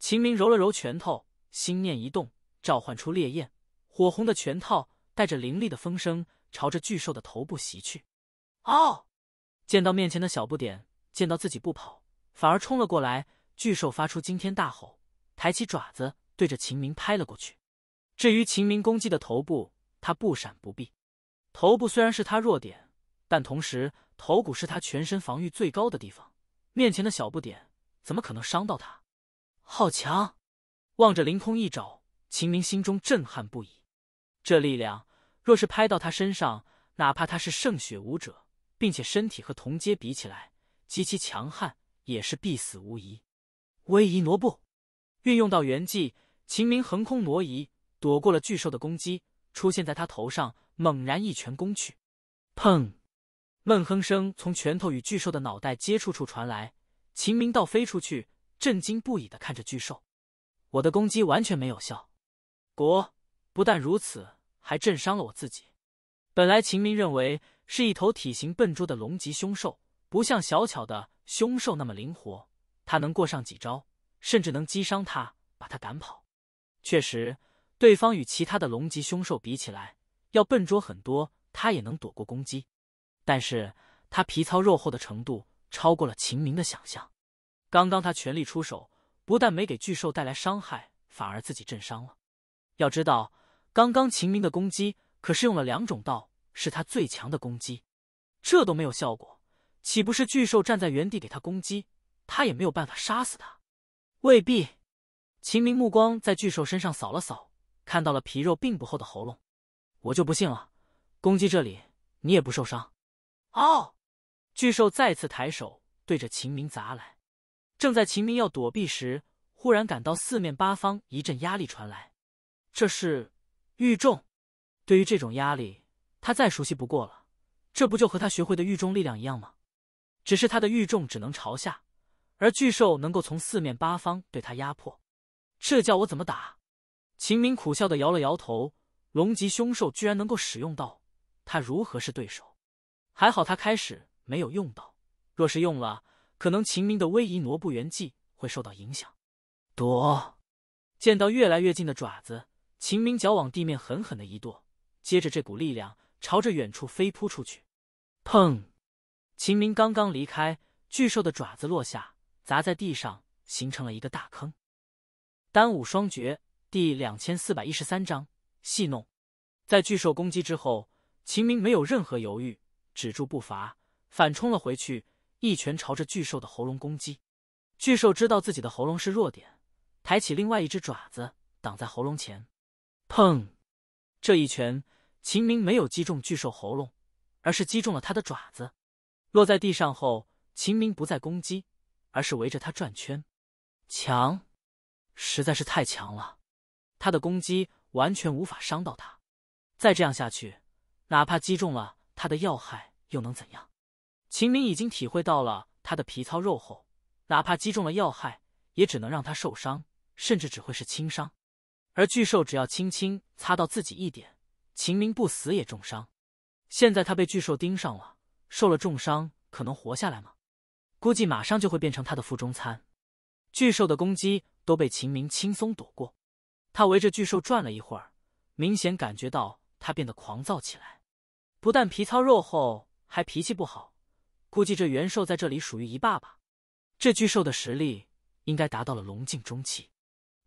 秦明揉了揉拳头，心念一动。召唤出烈焰，火红的拳套带着凌厉的风声，朝着巨兽的头部袭去。哦，见到面前的小不点，见到自己不跑，反而冲了过来，巨兽发出惊天大吼，抬起爪子对着秦明拍了过去。至于秦明攻击的头部，他不闪不避。头部虽然是他弱点，但同时头骨是他全身防御最高的地方。面前的小不点怎么可能伤到他？好强！望着凌空一爪。秦明心中震撼不已，这力量若是拍到他身上，哪怕他是圣血武者，并且身体和同阶比起来极其强悍，也是必死无疑。微移挪步，运用到圆技，秦明横空挪移，躲过了巨兽的攻击，出现在他头上，猛然一拳攻去。砰！闷哼声从拳头与巨兽的脑袋接触处传来，秦明倒飞出去，震惊不已的看着巨兽，我的攻击完全没有效。国。不但如此，还震伤了我自己。本来秦明认为是一头体型笨拙的龙级凶兽，不像小巧的凶兽那么灵活，他能过上几招，甚至能击伤它，把它赶跑。确实，对方与其他的龙级凶兽比起来要笨拙很多，他也能躲过攻击。但是他皮糙肉厚的程度超过了秦明的想象。刚刚他全力出手，不但没给巨兽带来伤害，反而自己震伤了。要知道，刚刚秦明的攻击可是用了两种道，是他最强的攻击，这都没有效果，岂不是巨兽站在原地给他攻击，他也没有办法杀死他？未必。秦明目光在巨兽身上扫了扫，看到了皮肉并不厚的喉咙，我就不信了，攻击这里你也不受伤？哦！巨兽再次抬手对着秦明砸来，正在秦明要躲避时，忽然感到四面八方一阵压力传来。这是御重，对于这种压力，他再熟悉不过了。这不就和他学会的御重力量一样吗？只是他的御重只能朝下，而巨兽能够从四面八方对他压迫。这叫我怎么打？秦明苦笑的摇了摇头。龙级凶兽居然能够使用到他，如何是对手？还好他开始没有用到，若是用了，可能秦明的威移挪步元技会受到影响。躲！见到越来越近的爪子。秦明脚往地面狠狠的一跺，接着这股力量朝着远处飞扑出去。砰！秦明刚刚离开，巨兽的爪子落下，砸在地上，形成了一个大坑。《单武双绝》第两千四百一十三章：戏弄。在巨兽攻击之后，秦明没有任何犹豫，止住步伐，反冲了回去，一拳朝着巨兽的喉咙攻击。巨兽知道自己的喉咙是弱点，抬起另外一只爪子挡在喉咙前。砰！这一拳，秦明没有击中巨兽喉咙，而是击中了他的爪子。落在地上后，秦明不再攻击，而是围着他转圈。强，实在是太强了！他的攻击完全无法伤到他。再这样下去，哪怕击中了他的要害，又能怎样？秦明已经体会到了他的皮糙肉厚，哪怕击中了要害，也只能让他受伤，甚至只会是轻伤。而巨兽只要轻轻擦到自己一点，秦明不死也重伤。现在他被巨兽盯上了，受了重伤，可能活下来吗？估计马上就会变成他的腹中餐。巨兽的攻击都被秦明轻松躲过，他围着巨兽转了一会儿，明显感觉到他变得狂躁起来，不但皮糙肉厚，还脾气不好。估计这元兽在这里属于一霸吧。这巨兽的实力应该达到了龙境中期。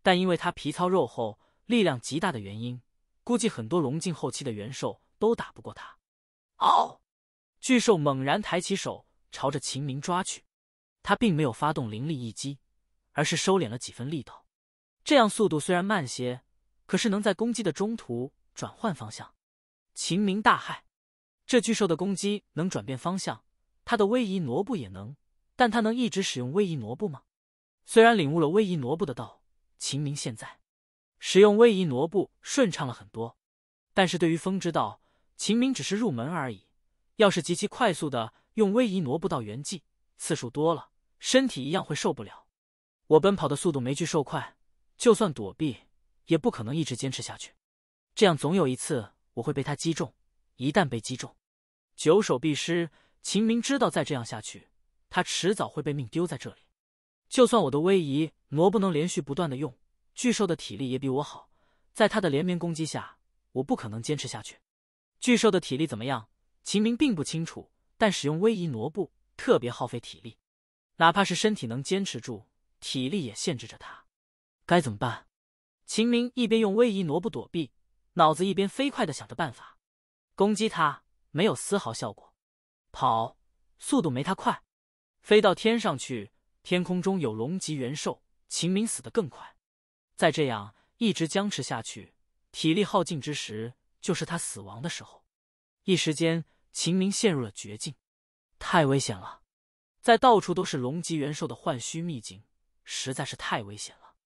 但因为他皮糙肉厚、力量极大的原因，估计很多龙境后期的元兽都打不过他。嗷！巨兽猛然抬起手，朝着秦明抓去。他并没有发动灵力一击，而是收敛了几分力道。这样速度虽然慢些，可是能在攻击的中途转换方向。秦明大骇：这巨兽的攻击能转变方向，他的威移挪步也能，但他能一直使用威移挪步吗？虽然领悟了威移挪步的道。秦明现在使用微移挪步顺畅了很多，但是对于风知道，秦明只是入门而已。要是极其快速的用微移挪步到圆寂，次数多了，身体一样会受不了。我奔跑的速度没巨兽快，就算躲避，也不可能一直坚持下去。这样总有一次我会被他击中，一旦被击中，九守必失。秦明知道再这样下去，他迟早会被命丢在这里。就算我的威仪挪不能连续不断的用，巨兽的体力也比我好，在它的连绵攻击下，我不可能坚持下去。巨兽的体力怎么样？秦明并不清楚，但使用威仪挪步特别耗费体力，哪怕是身体能坚持住，体力也限制着他。该怎么办？秦明一边用威仪挪步躲避，脑子一边飞快的想着办法。攻击他没有丝毫效果，跑，速度没他快，飞到天上去。天空中有龙级元兽，秦明死得更快。再这样一直僵持下去，体力耗尽之时，就是他死亡的时候。一时间，秦明陷入了绝境，太危险了！在到处都是龙级元兽的幻虚秘境，实在是太危险了。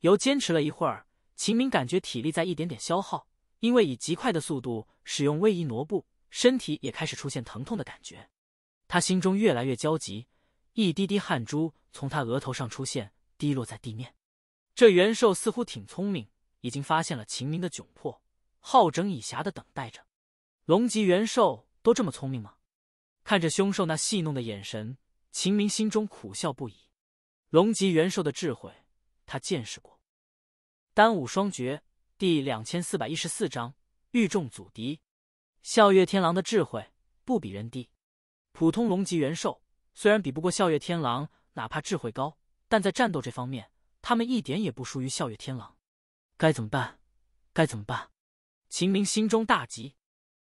又坚持了一会儿，秦明感觉体力在一点点消耗，因为以极快的速度使用位移挪步，身体也开始出现疼痛的感觉。他心中越来越焦急。一滴滴汗珠从他额头上出现，滴落在地面。这元兽似乎挺聪明，已经发现了秦明的窘迫，好整以暇的等待着。龙级元兽都这么聪明吗？看着凶兽那戏弄的眼神，秦明心中苦笑不已。龙级元兽的智慧，他见识过。《单武双绝》第两千四百一十四章：遇众阻敌。笑月天狼的智慧不比人低，普通龙级元兽。虽然比不过笑月天狼，哪怕智慧高，但在战斗这方面，他们一点也不输于笑月天狼。该怎么办？该怎么办？秦明心中大急。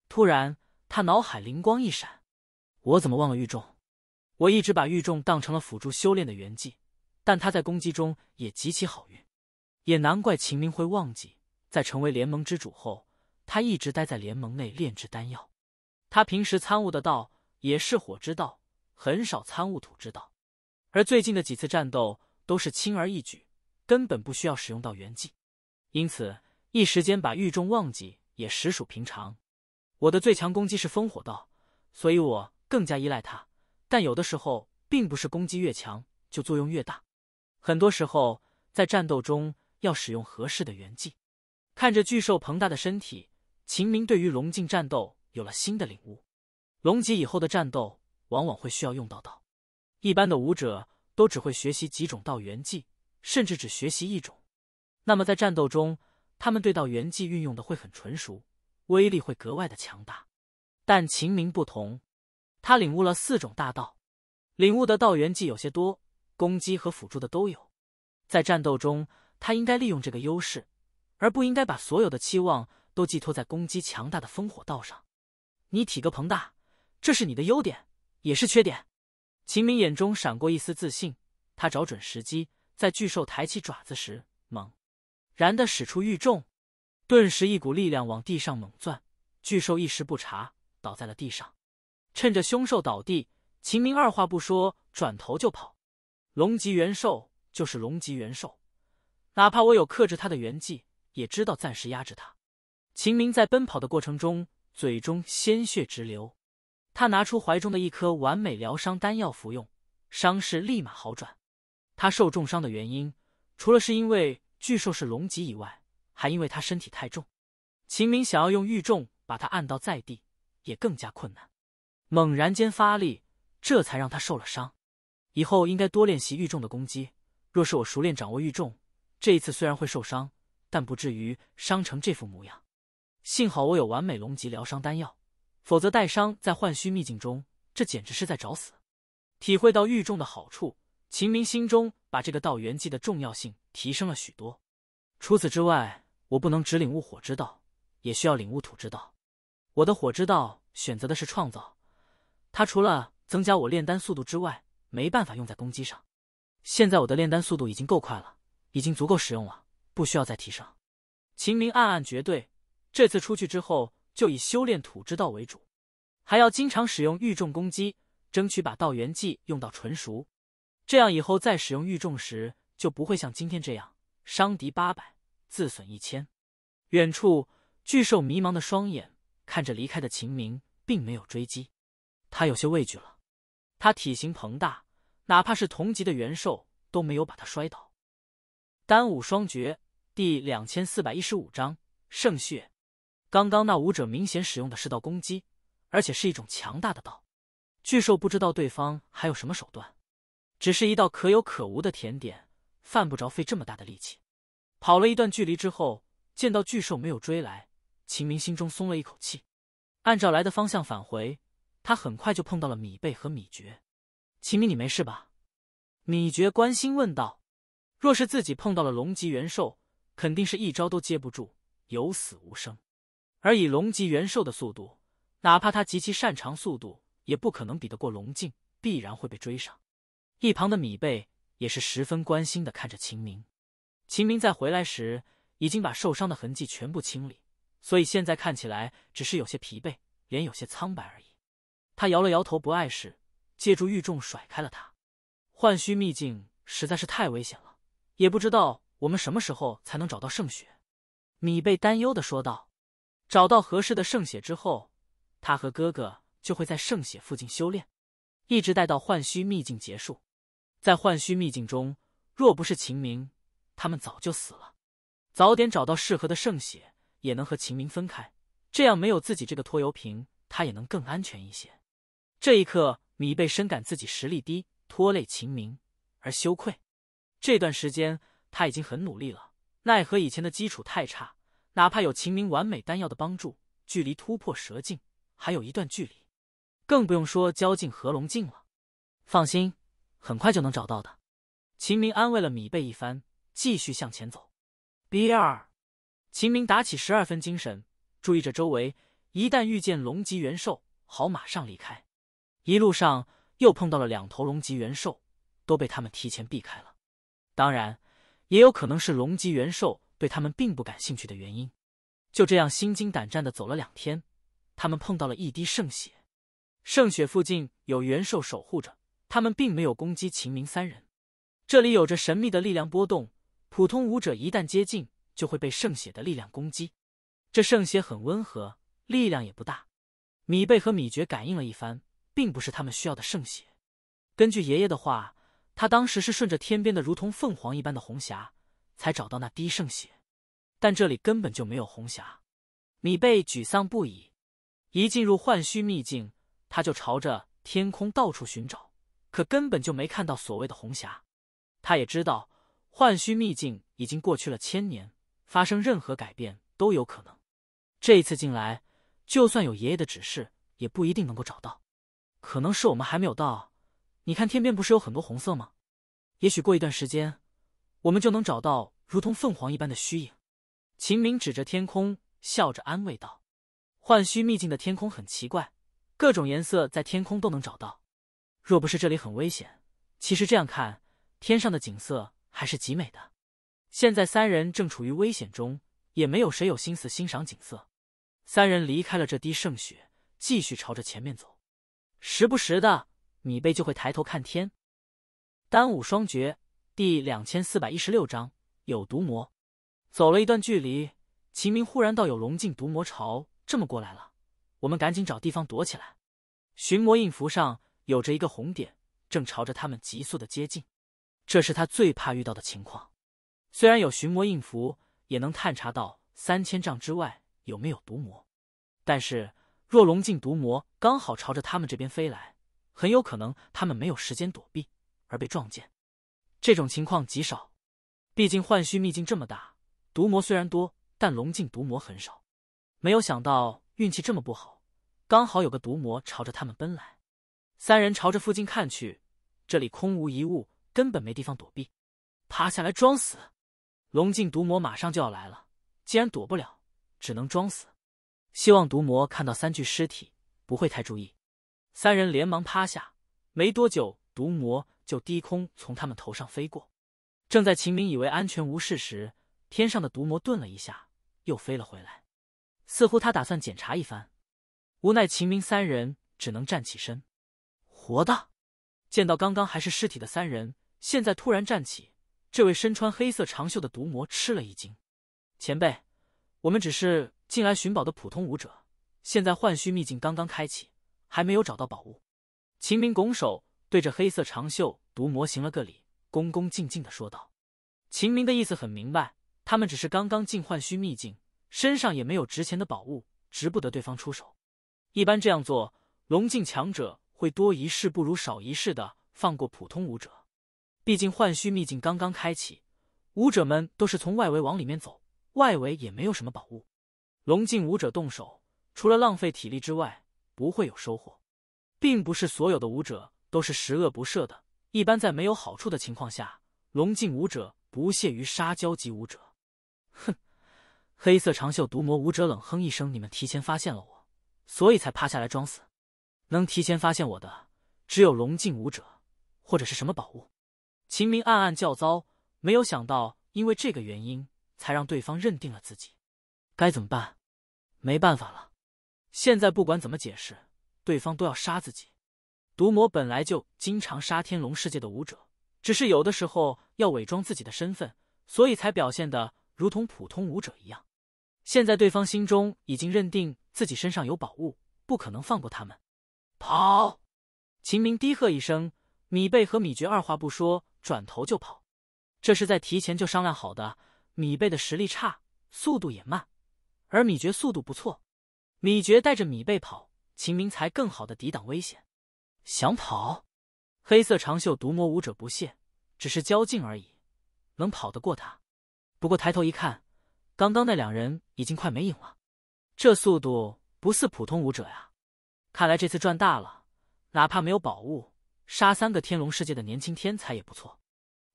突然，他脑海灵光一闪：“我怎么忘了玉重？我一直把玉重当成了辅助修炼的元气，但他在攻击中也极其好运。也难怪秦明会忘记，在成为联盟之主后，他一直待在联盟内炼制丹药。他平时参悟的道也是火之道。”很少参悟土之道，而最近的几次战斗都是轻而易举，根本不需要使用到元技，因此一时间把狱中忘记也实属平常。我的最强攻击是烽火道，所以我更加依赖它。但有的时候，并不是攻击越强就作用越大，很多时候在战斗中要使用合适的元技。看着巨兽庞大的身体，秦明对于龙境战斗有了新的领悟。龙级以后的战斗。往往会需要用到道，一般的武者都只会学习几种道元技，甚至只学习一种。那么在战斗中，他们对道元技运用的会很纯熟，威力会格外的强大。但秦明不同，他领悟了四种大道，领悟的道元技有些多，攻击和辅助的都有。在战斗中，他应该利用这个优势，而不应该把所有的期望都寄托在攻击强大的烽火道上。你体格庞大，这是你的优点。也是缺点。秦明眼中闪过一丝自信，他找准时机，在巨兽抬起爪子时，猛然的使出御重，顿时一股力量往地上猛钻，巨兽一时不察，倒在了地上。趁着凶兽倒地，秦明二话不说，转头就跑。龙级元兽就是龙级元兽，哪怕我有克制它的元技，也知道暂时压制它。秦明在奔跑的过程中，嘴中鲜血直流。他拿出怀中的一颗完美疗伤丹药服用，伤势立马好转。他受重伤的原因，除了是因为巨兽是龙级以外，还因为他身体太重。秦明想要用玉重把他按倒在地，也更加困难。猛然间发力，这才让他受了伤。以后应该多练习御重的攻击。若是我熟练掌握御重，这一次虽然会受伤，但不至于伤成这副模样。幸好我有完美龙级疗伤丹药。否则带伤在幻虚秘境中，这简直是在找死。体会到御重的好处，秦明心中把这个道元技的重要性提升了许多。除此之外，我不能只领悟火之道，也需要领悟土之道。我的火之道选择的是创造，它除了增加我炼丹速度之外，没办法用在攻击上。现在我的炼丹速度已经够快了，已经足够使用了，不需要再提升。秦明暗暗绝对，这次出去之后。就以修炼土之道为主，还要经常使用御重攻击，争取把道元技用到纯熟。这样以后再使用御重时，就不会像今天这样伤敌八百，自损一千。远处巨兽迷茫的双眼看着离开的秦明，并没有追击，他有些畏惧了。他体型庞大，哪怕是同级的元兽都没有把他摔倒。《丹武双绝》第两千四百一十五章：圣血。刚刚那武者明显使用的是道攻击，而且是一种强大的道。巨兽不知道对方还有什么手段，只是一道可有可无的甜点，犯不着费这么大的力气。跑了一段距离之后，见到巨兽没有追来，秦明心中松了一口气。按照来的方向返回，他很快就碰到了米贝和米爵。秦明，你没事吧？米爵关心问道。若是自己碰到了龙级元兽，肯定是一招都接不住，有死无生。而以龙级元兽的速度，哪怕他极其擅长速度，也不可能比得过龙镜，必然会被追上。一旁的米贝也是十分关心的看着秦明。秦明在回来时已经把受伤的痕迹全部清理，所以现在看起来只是有些疲惫，脸有些苍白而已。他摇了摇头，不碍事，借助玉重甩开了他。幻虚秘境实在是太危险了，也不知道我们什么时候才能找到圣雪。米贝担忧的说道。找到合适的圣血之后，他和哥哥就会在圣血附近修炼，一直待到幻虚秘境结束。在幻虚秘境中，若不是秦明，他们早就死了。早点找到适合的圣血，也能和秦明分开，这样没有自己这个拖油瓶，他也能更安全一些。这一刻，米贝深感自己实力低，拖累秦明而羞愧。这段时间他已经很努力了，奈何以前的基础太差。哪怕有秦明完美丹药的帮助，距离突破蛇境还有一段距离，更不用说交境合龙境了。放心，很快就能找到的。秦明安慰了米贝一番，继续向前走。B 二，秦明打起十二分精神，注意着周围，一旦遇见龙级元兽，好马上离开。一路上又碰到了两头龙级元兽，都被他们提前避开了。当然，也有可能是龙级元兽。对他们并不感兴趣的原因，就这样心惊胆战的走了两天，他们碰到了一滴圣血，圣血附近有元兽守护着，他们并没有攻击秦明三人。这里有着神秘的力量波动，普通武者一旦接近就会被圣血的力量攻击。这圣血很温和，力量也不大。米贝和米爵感应了一番，并不是他们需要的圣血。根据爷爷的话，他当时是顺着天边的如同凤凰一般的红霞。才找到那滴圣血，但这里根本就没有红霞。米贝沮丧不已，一进入幻虚秘境，他就朝着天空到处寻找，可根本就没看到所谓的红霞。他也知道，幻虚秘境已经过去了千年，发生任何改变都有可能。这一次进来，就算有爷爷的指示，也不一定能够找到。可能是我们还没有到。你看天边不是有很多红色吗？也许过一段时间。我们就能找到如同凤凰一般的虚影。秦明指着天空，笑着安慰道：“幻虚秘境的天空很奇怪，各种颜色在天空都能找到。若不是这里很危险，其实这样看天上的景色还是极美的。”现在三人正处于危险中，也没有谁有心思欣赏景色。三人离开了这滴圣雪，继续朝着前面走。时不时的，米贝就会抬头看天，单武双绝。第两千四百一十六章有毒魔。走了一段距离，秦明忽然道：“有龙镜毒魔朝这么过来了，我们赶紧找地方躲起来。”寻魔印符上有着一个红点，正朝着他们急速的接近。这是他最怕遇到的情况。虽然有寻魔印符，也能探查到三千丈之外有没有毒魔，但是若龙镜毒魔刚好朝着他们这边飞来，很有可能他们没有时间躲避，而被撞见。这种情况极少，毕竟幻虚秘境这么大，毒魔虽然多，但龙镜毒魔很少。没有想到运气这么不好，刚好有个毒魔朝着他们奔来。三人朝着附近看去，这里空无一物，根本没地方躲避。爬下来装死，龙镜毒魔马上就要来了，既然躲不了，只能装死。希望毒魔看到三具尸体不会太注意。三人连忙趴下，没多久毒魔。就低空从他们头上飞过。正在秦明以为安全无事时，天上的毒魔顿了一下，又飞了回来，似乎他打算检查一番。无奈秦明三人只能站起身。活的！见到刚刚还是尸体的三人，现在突然站起，这位身穿黑色长袖的毒魔吃了一惊。前辈，我们只是进来寻宝的普通武者，现在幻虚秘境刚刚开启，还没有找到宝物。秦明拱手。对着黑色长袖毒魔行了个礼，恭恭敬敬的说道：“秦明的意思很明白，他们只是刚刚进幻虚秘境，身上也没有值钱的宝物，值不得对方出手。一般这样做，龙境强者会多一事不如少一事的放过普通武者。毕竟幻虚秘境刚刚开启，武者们都是从外围往里面走，外围也没有什么宝物。龙境武者动手，除了浪费体力之外，不会有收获。并不是所有的武者。”都是十恶不赦的。一般在没有好处的情况下，龙镜武者不屑于杀交级武者。哼！黑色长袖毒魔武者冷哼一声：“你们提前发现了我，所以才趴下来装死。能提前发现我的，只有龙镜武者，或者是什么宝物。”秦明暗暗叫糟，没有想到因为这个原因才让对方认定了自己。该怎么办？没办法了。现在不管怎么解释，对方都要杀自己。毒魔本来就经常杀天龙世界的武者，只是有的时候要伪装自己的身份，所以才表现的如同普通武者一样。现在对方心中已经认定自己身上有宝物，不可能放过他们。跑！秦明低喝一声，米贝和米爵二话不说，转头就跑。这是在提前就商量好的。米贝的实力差，速度也慢，而米爵速度不错，米爵带着米贝跑，秦明才更好的抵挡危险。想跑？黑色长袖毒魔武者不屑，只是交劲而已，能跑得过他？不过抬头一看，刚刚那两人已经快没影了，这速度不似普通武者呀。看来这次赚大了，哪怕没有宝物，杀三个天龙世界的年轻天才也不错。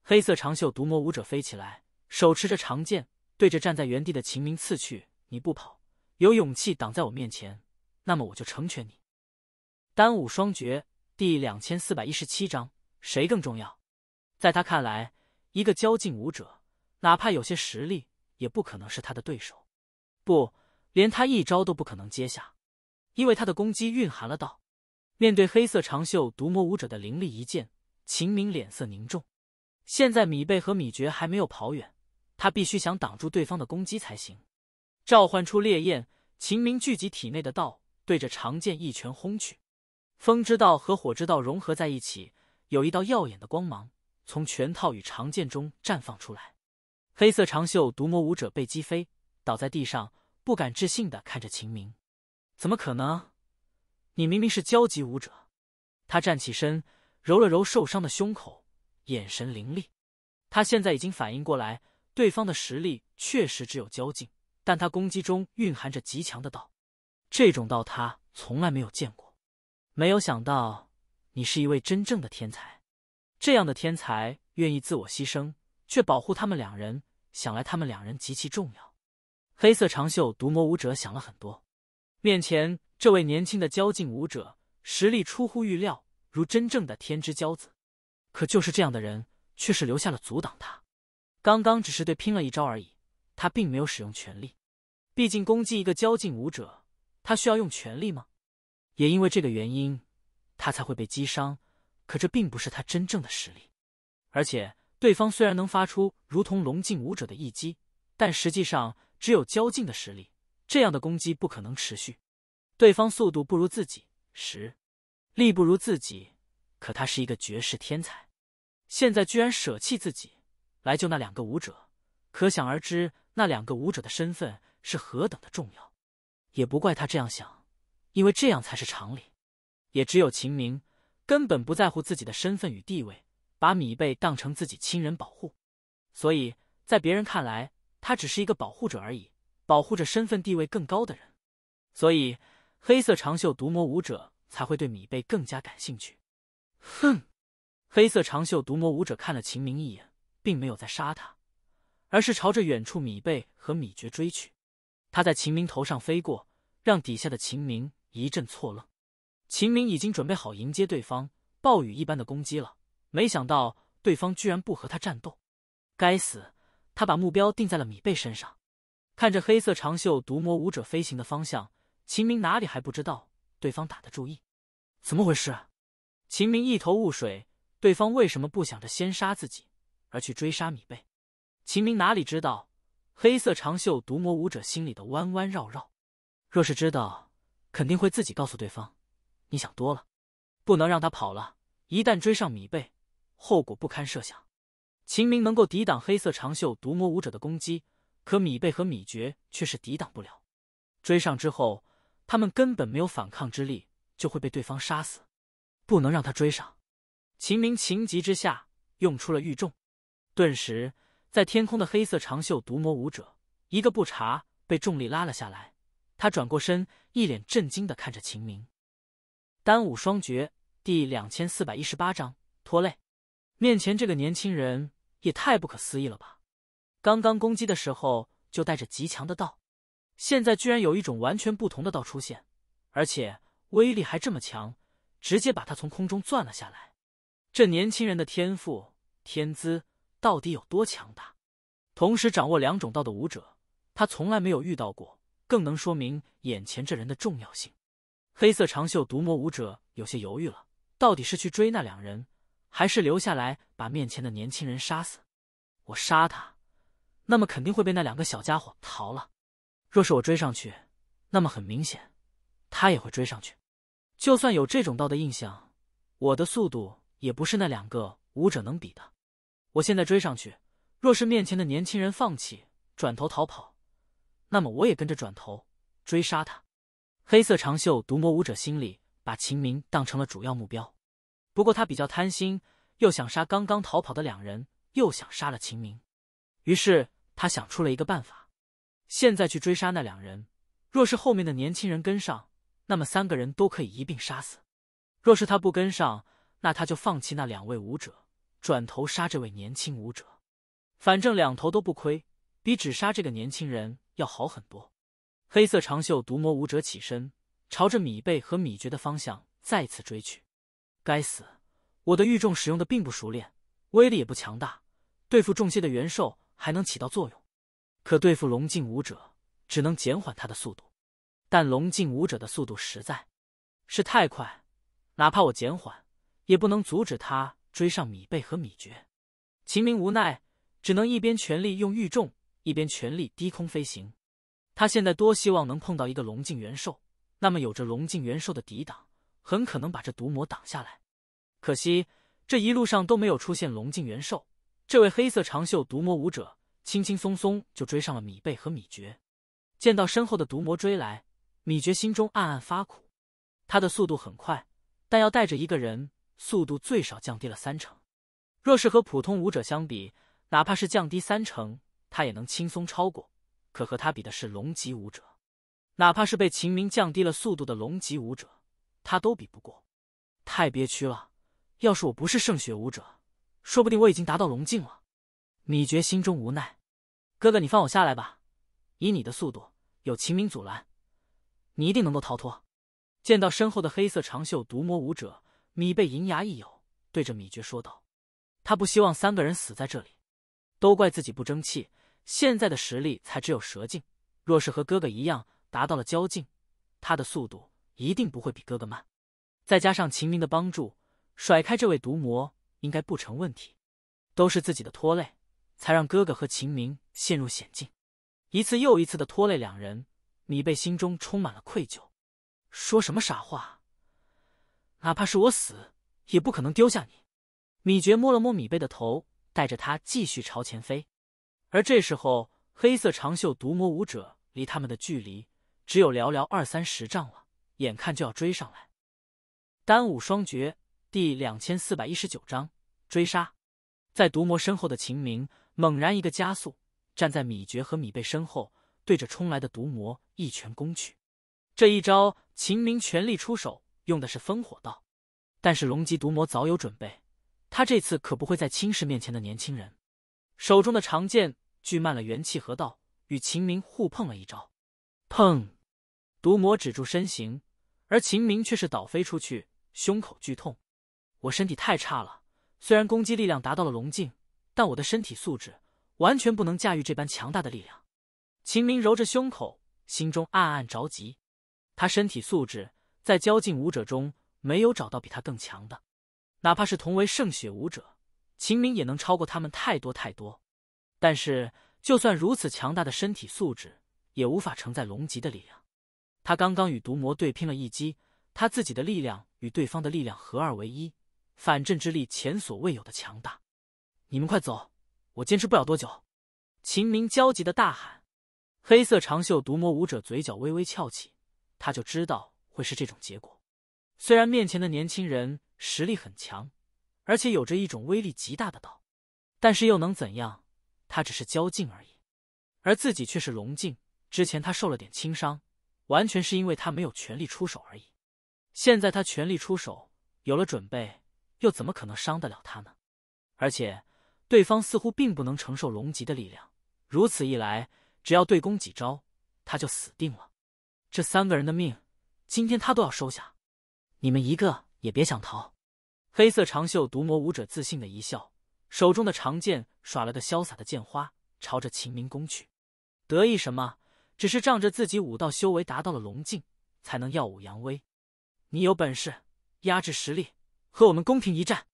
黑色长袖毒魔武者飞起来，手持着长剑，对着站在原地的秦明刺去。你不跑，有勇气挡在我面前，那么我就成全你。单武双绝。第两千四百一十七章，谁更重要？在他看来，一个交劲武者，哪怕有些实力，也不可能是他的对手，不，连他一招都不可能接下，因为他的攻击蕴含了道。面对黑色长袖毒魔武者的凌厉一剑，秦明脸色凝重。现在米贝和米爵还没有跑远，他必须想挡住对方的攻击才行。召唤出烈焰，秦明聚集体内的道，对着长剑一拳轰去。风之道和火之道融合在一起，有一道耀眼的光芒从拳套与长剑中绽放出来。黑色长袖毒魔舞者被击飞，倒在地上，不敢置信的看着秦明：“怎么可能？你明明是交级舞者！”他站起身，揉了揉受伤的胸口，眼神凌厉。他现在已经反应过来，对方的实力确实只有交境，但他攻击中蕴含着极强的道，这种道他从来没有见过。没有想到，你是一位真正的天才。这样的天才愿意自我牺牲，却保护他们两人，想来他们两人极其重要。黑色长袖毒魔舞者想了很多，面前这位年轻的交劲舞者实力出乎预料，如真正的天之骄子。可就是这样的人，却是留下了阻挡他。刚刚只是对拼了一招而已，他并没有使用全力。毕竟攻击一个交劲舞者，他需要用全力吗？也因为这个原因，他才会被击伤。可这并不是他真正的实力，而且对方虽然能发出如同龙境武者的一击，但实际上只有交境的实力。这样的攻击不可能持续。对方速度不如自己，实力不如自己，可他是一个绝世天才。现在居然舍弃自己来救那两个武者，可想而知，那两个武者的身份是何等的重要。也不怪他这样想。因为这样才是常理，也只有秦明根本不在乎自己的身份与地位，把米贝当成自己亲人保护，所以在别人看来，他只是一个保护者而已，保护着身份地位更高的人，所以黑色长袖毒魔舞者才会对米贝更加感兴趣。哼！黑色长袖毒魔舞者看了秦明一眼，并没有再杀他，而是朝着远处米贝和米爵追去。他在秦明头上飞过，让底下的秦明。一阵错愣，秦明已经准备好迎接对方暴雨一般的攻击了。没想到对方居然不和他战斗，该死！他把目标定在了米贝身上。看着黑色长袖毒魔舞者飞行的方向，秦明哪里还不知道对方打的注意？怎么回事？秦明一头雾水，对方为什么不想着先杀自己，而去追杀米贝？秦明哪里知道黑色长袖毒魔舞者心里的弯弯绕绕？若是知道。肯定会自己告诉对方，你想多了，不能让他跑了。一旦追上米贝，后果不堪设想。秦明能够抵挡黑色长袖毒魔舞者的攻击，可米贝和米爵却是抵挡不了。追上之后，他们根本没有反抗之力，就会被对方杀死。不能让他追上！秦明情急之下用出了御重，顿时在天空的黑色长袖毒魔舞者一个不查被重力拉了下来。他转过身，一脸震惊的看着秦明。单武双绝第两千四百一十八章拖累。面前这个年轻人也太不可思议了吧！刚刚攻击的时候就带着极强的道，现在居然有一种完全不同的道出现，而且威力还这么强，直接把他从空中攥了下来。这年轻人的天赋天资到底有多强大？同时掌握两种道的武者，他从来没有遇到过。更能说明眼前这人的重要性。黑色长袖毒魔舞者有些犹豫了：到底是去追那两人，还是留下来把面前的年轻人杀死？我杀他，那么肯定会被那两个小家伙逃了；若是我追上去，那么很明显，他也会追上去。就算有这种道的印象，我的速度也不是那两个舞者能比的。我现在追上去，若是面前的年轻人放弃，转头逃跑。那么我也跟着转头追杀他。黑色长袖毒魔武者心里把秦明当成了主要目标，不过他比较贪心，又想杀刚刚逃跑的两人，又想杀了秦明。于是他想出了一个办法：现在去追杀那两人，若是后面的年轻人跟上，那么三个人都可以一并杀死；若是他不跟上，那他就放弃那两位武者，转头杀这位年轻武者。反正两头都不亏，比只杀这个年轻人。要好很多。黑色长袖毒魔武者起身，朝着米贝和米爵的方向再次追去。该死，我的御重使用的并不熟练，威力也不强大，对付重蝎的元兽还能起到作用，可对付龙境武者只能减缓他的速度。但龙境武者的速度实在是太快，哪怕我减缓，也不能阻止他追上米贝和米爵。秦明无奈，只能一边全力用御重。一边全力低空飞行，他现在多希望能碰到一个龙境元兽，那么有着龙境元兽的抵挡，很可能把这毒魔挡下来。可惜这一路上都没有出现龙境元兽。这位黑色长袖毒魔武者，轻轻松松就追上了米贝和米爵。见到身后的毒魔追来，米爵心中暗暗发苦。他的速度很快，但要带着一个人，速度最少降低了三成。若是和普通武者相比，哪怕是降低三成。他也能轻松超过，可和他比的是龙级武者，哪怕是被秦明降低了速度的龙级武者，他都比不过，太憋屈了。要是我不是圣血武者，说不定我已经达到龙境了。米爵心中无奈：“哥哥，你放我下来吧，以你的速度，有秦明阻拦，你一定能够逃脱。”见到身后的黑色长袖毒魔武者，米贝银牙一咬，对着米爵说道：“他不希望三个人死在这里，都怪自己不争气。”现在的实力才只有蛇境，若是和哥哥一样达到了蛟境，他的速度一定不会比哥哥慢。再加上秦明的帮助，甩开这位毒魔应该不成问题。都是自己的拖累，才让哥哥和秦明陷入险境。一次又一次的拖累两人，米贝心中充满了愧疚。说什么傻话？哪怕是我死，也不可能丢下你。米爵摸了摸米贝的头，带着他继续朝前飞。而这时候，黑色长袖毒魔舞者离他们的距离只有寥寥二三十丈了，眼看就要追上来。单武双绝第两千四百一十九章追杀，在毒魔身后的秦明猛然一个加速，站在米爵和米贝身后，对着冲来的毒魔一拳攻去。这一招，秦明全力出手，用的是烽火道。但是龙级毒魔早有准备，他这次可不会再轻视面前的年轻人，手中的长剑。聚满了元气河道，与秦明互碰了一招，砰！毒魔止住身形，而秦明却是倒飞出去，胸口剧痛。我身体太差了，虽然攻击力量达到了龙境，但我的身体素质完全不能驾驭这般强大的力量。秦明揉着胸口，心中暗暗着急。他身体素质在交境武者中没有找到比他更强的，哪怕是同为圣血武者，秦明也能超过他们太多太多。但是，就算如此强大的身体素质，也无法承载龙级的力量。他刚刚与毒魔对拼了一击，他自己的力量与对方的力量合二为一，反震之力前所未有的强大。你们快走，我坚持不了多久！秦明焦急的大喊。黑色长袖毒魔舞者嘴角微微翘起，他就知道会是这种结果。虽然面前的年轻人实力很强，而且有着一种威力极大的道，但是又能怎样？他只是交劲而已，而自己却是龙镜。之前他受了点轻伤，完全是因为他没有全力出手而已。现在他全力出手，有了准备，又怎么可能伤得了他呢？而且对方似乎并不能承受龙级的力量，如此一来，只要对攻几招，他就死定了。这三个人的命，今天他都要收下，你们一个也别想逃！黑色长袖毒魔武者自信的一笑。手中的长剑耍了个潇洒的剑花，朝着秦明攻去。得意什么？只是仗着自己武道修为达到了龙境，才能耀武扬威。你有本事压制实力，和我们公平一战。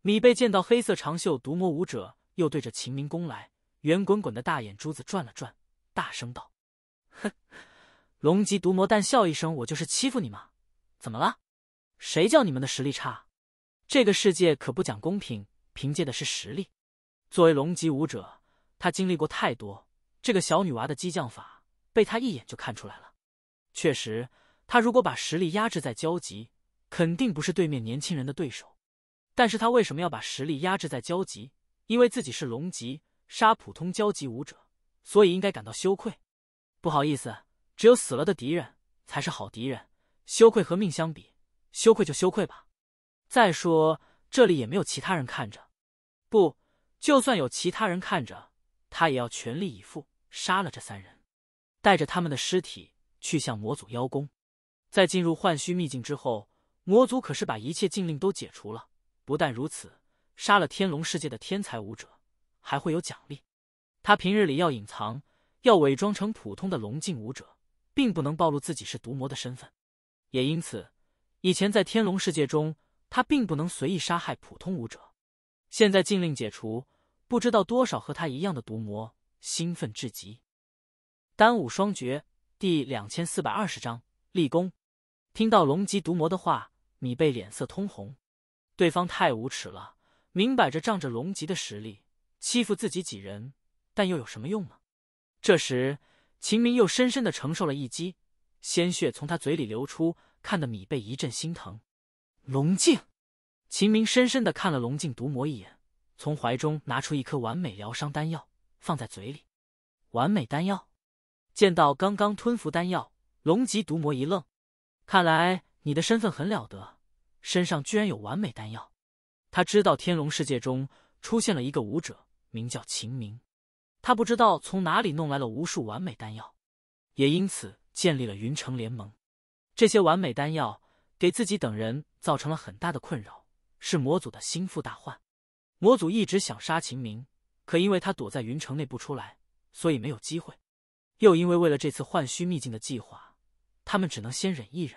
米贝见到黑色长袖毒魔武者，又对着秦明攻来，圆滚滚的大眼珠子转了转，大声道：“哼！”龙级毒魔淡笑一声：“我就是欺负你吗？怎么了？谁叫你们的实力差？这个世界可不讲公平。”凭借的是实力。作为龙级武者，他经历过太多。这个小女娃的激将法，被他一眼就看出来了。确实，他如果把实力压制在交级，肯定不是对面年轻人的对手。但是他为什么要把实力压制在交级？因为自己是龙级，杀普通交级武者，所以应该感到羞愧。不好意思，只有死了的敌人才是好敌人。羞愧和命相比，羞愧就羞愧吧。再说这里也没有其他人看着。不，就算有其他人看着，他也要全力以赴杀了这三人，带着他们的尸体去向魔祖邀功。在进入幻虚秘境之后，魔祖可是把一切禁令都解除了。不但如此，杀了天龙世界的天才武者，还会有奖励。他平日里要隐藏，要伪装成普通的龙境武者，并不能暴露自己是毒魔的身份。也因此，以前在天龙世界中，他并不能随意杀害普通武者。现在禁令解除，不知道多少和他一样的毒魔兴奋至极。《丹武双绝》第两千四百二十章立功。听到龙级毒魔的话，米贝脸色通红，对方太无耻了，明摆着仗着龙级的实力欺负自己几人，但又有什么用呢？这时，秦明又深深的承受了一击，鲜血从他嘴里流出，看得米贝一阵心疼。龙镜。秦明深深的看了龙镜毒魔一眼，从怀中拿出一颗完美疗伤丹药，放在嘴里。完美丹药，见到刚刚吞服丹药，龙脊毒魔一愣。看来你的身份很了得，身上居然有完美丹药。他知道天龙世界中出现了一个武者，名叫秦明。他不知道从哪里弄来了无数完美丹药，也因此建立了云城联盟。这些完美丹药给自己等人造成了很大的困扰。是魔祖的心腹大患，魔祖一直想杀秦明，可因为他躲在云城内不出来，所以没有机会。又因为为了这次幻虚秘境的计划，他们只能先忍一忍。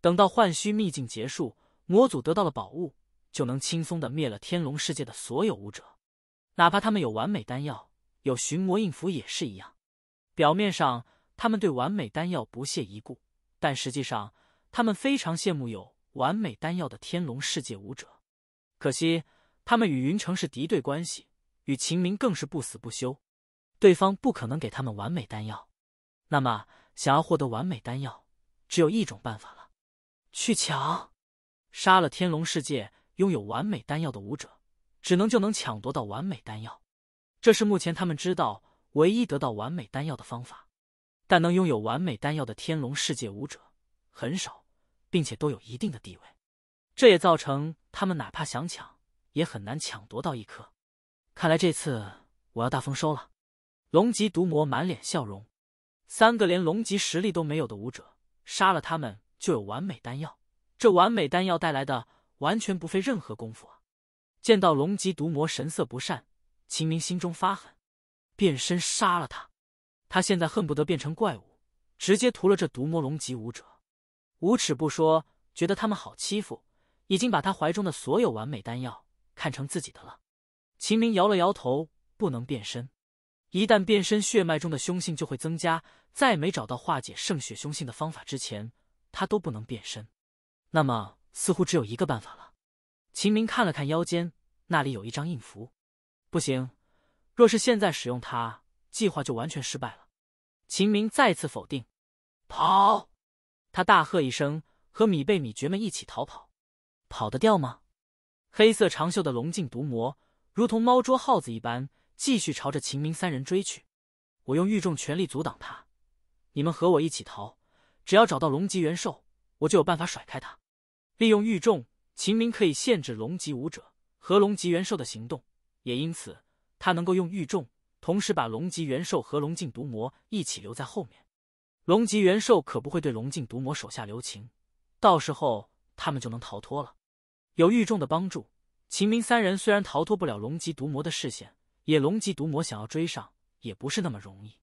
等到幻虚秘境结束，魔祖得到了宝物，就能轻松的灭了天龙世界的所有武者，哪怕他们有完美丹药，有寻魔印符也是一样。表面上他们对完美丹药不屑一顾，但实际上他们非常羡慕有。完美丹药的天龙世界武者，可惜他们与云城是敌对关系，与秦明更是不死不休。对方不可能给他们完美丹药，那么想要获得完美丹药，只有一种办法了：去抢，杀了天龙世界拥有完美丹药的武者，只能就能抢夺到完美丹药。这是目前他们知道唯一得到完美丹药的方法。但能拥有完美丹药的天龙世界武者很少。并且都有一定的地位，这也造成他们哪怕想抢，也很难抢夺到一颗。看来这次我要大丰收了。龙级毒魔满脸笑容，三个连龙级实力都没有的武者，杀了他们就有完美丹药。这完美丹药带来的，完全不费任何功夫啊！见到龙级毒魔神色不善，秦明心中发狠，变身杀了他。他现在恨不得变成怪物，直接屠了这毒魔龙级武者。无耻不说，觉得他们好欺负，已经把他怀中的所有完美丹药看成自己的了。秦明摇了摇头，不能变身。一旦变身，血脉中的凶性就会增加。在没找到化解圣血凶性的方法之前，他都不能变身。那么，似乎只有一个办法了。秦明看了看腰间，那里有一张印符。不行，若是现在使用它，计划就完全失败了。秦明再次否定，跑。他大喝一声，和米贝米爵们一起逃跑，跑得掉吗？黑色长袖的龙镜毒魔，如同猫捉耗子一般，继续朝着秦明三人追去。我用御众全力阻挡他，你们和我一起逃，只要找到龙级元兽，我就有办法甩开他。利用御众，秦明可以限制龙级武者和龙级元兽的行动，也因此他能够用御众，同时把龙级元兽和龙镜毒魔一起留在后面。龙脊元兽可不会对龙镜毒魔手下留情，到时候他们就能逃脱了。有玉众的帮助，秦明三人虽然逃脱不了龙脊毒魔的视线，也龙脊毒魔想要追上也不是那么容易。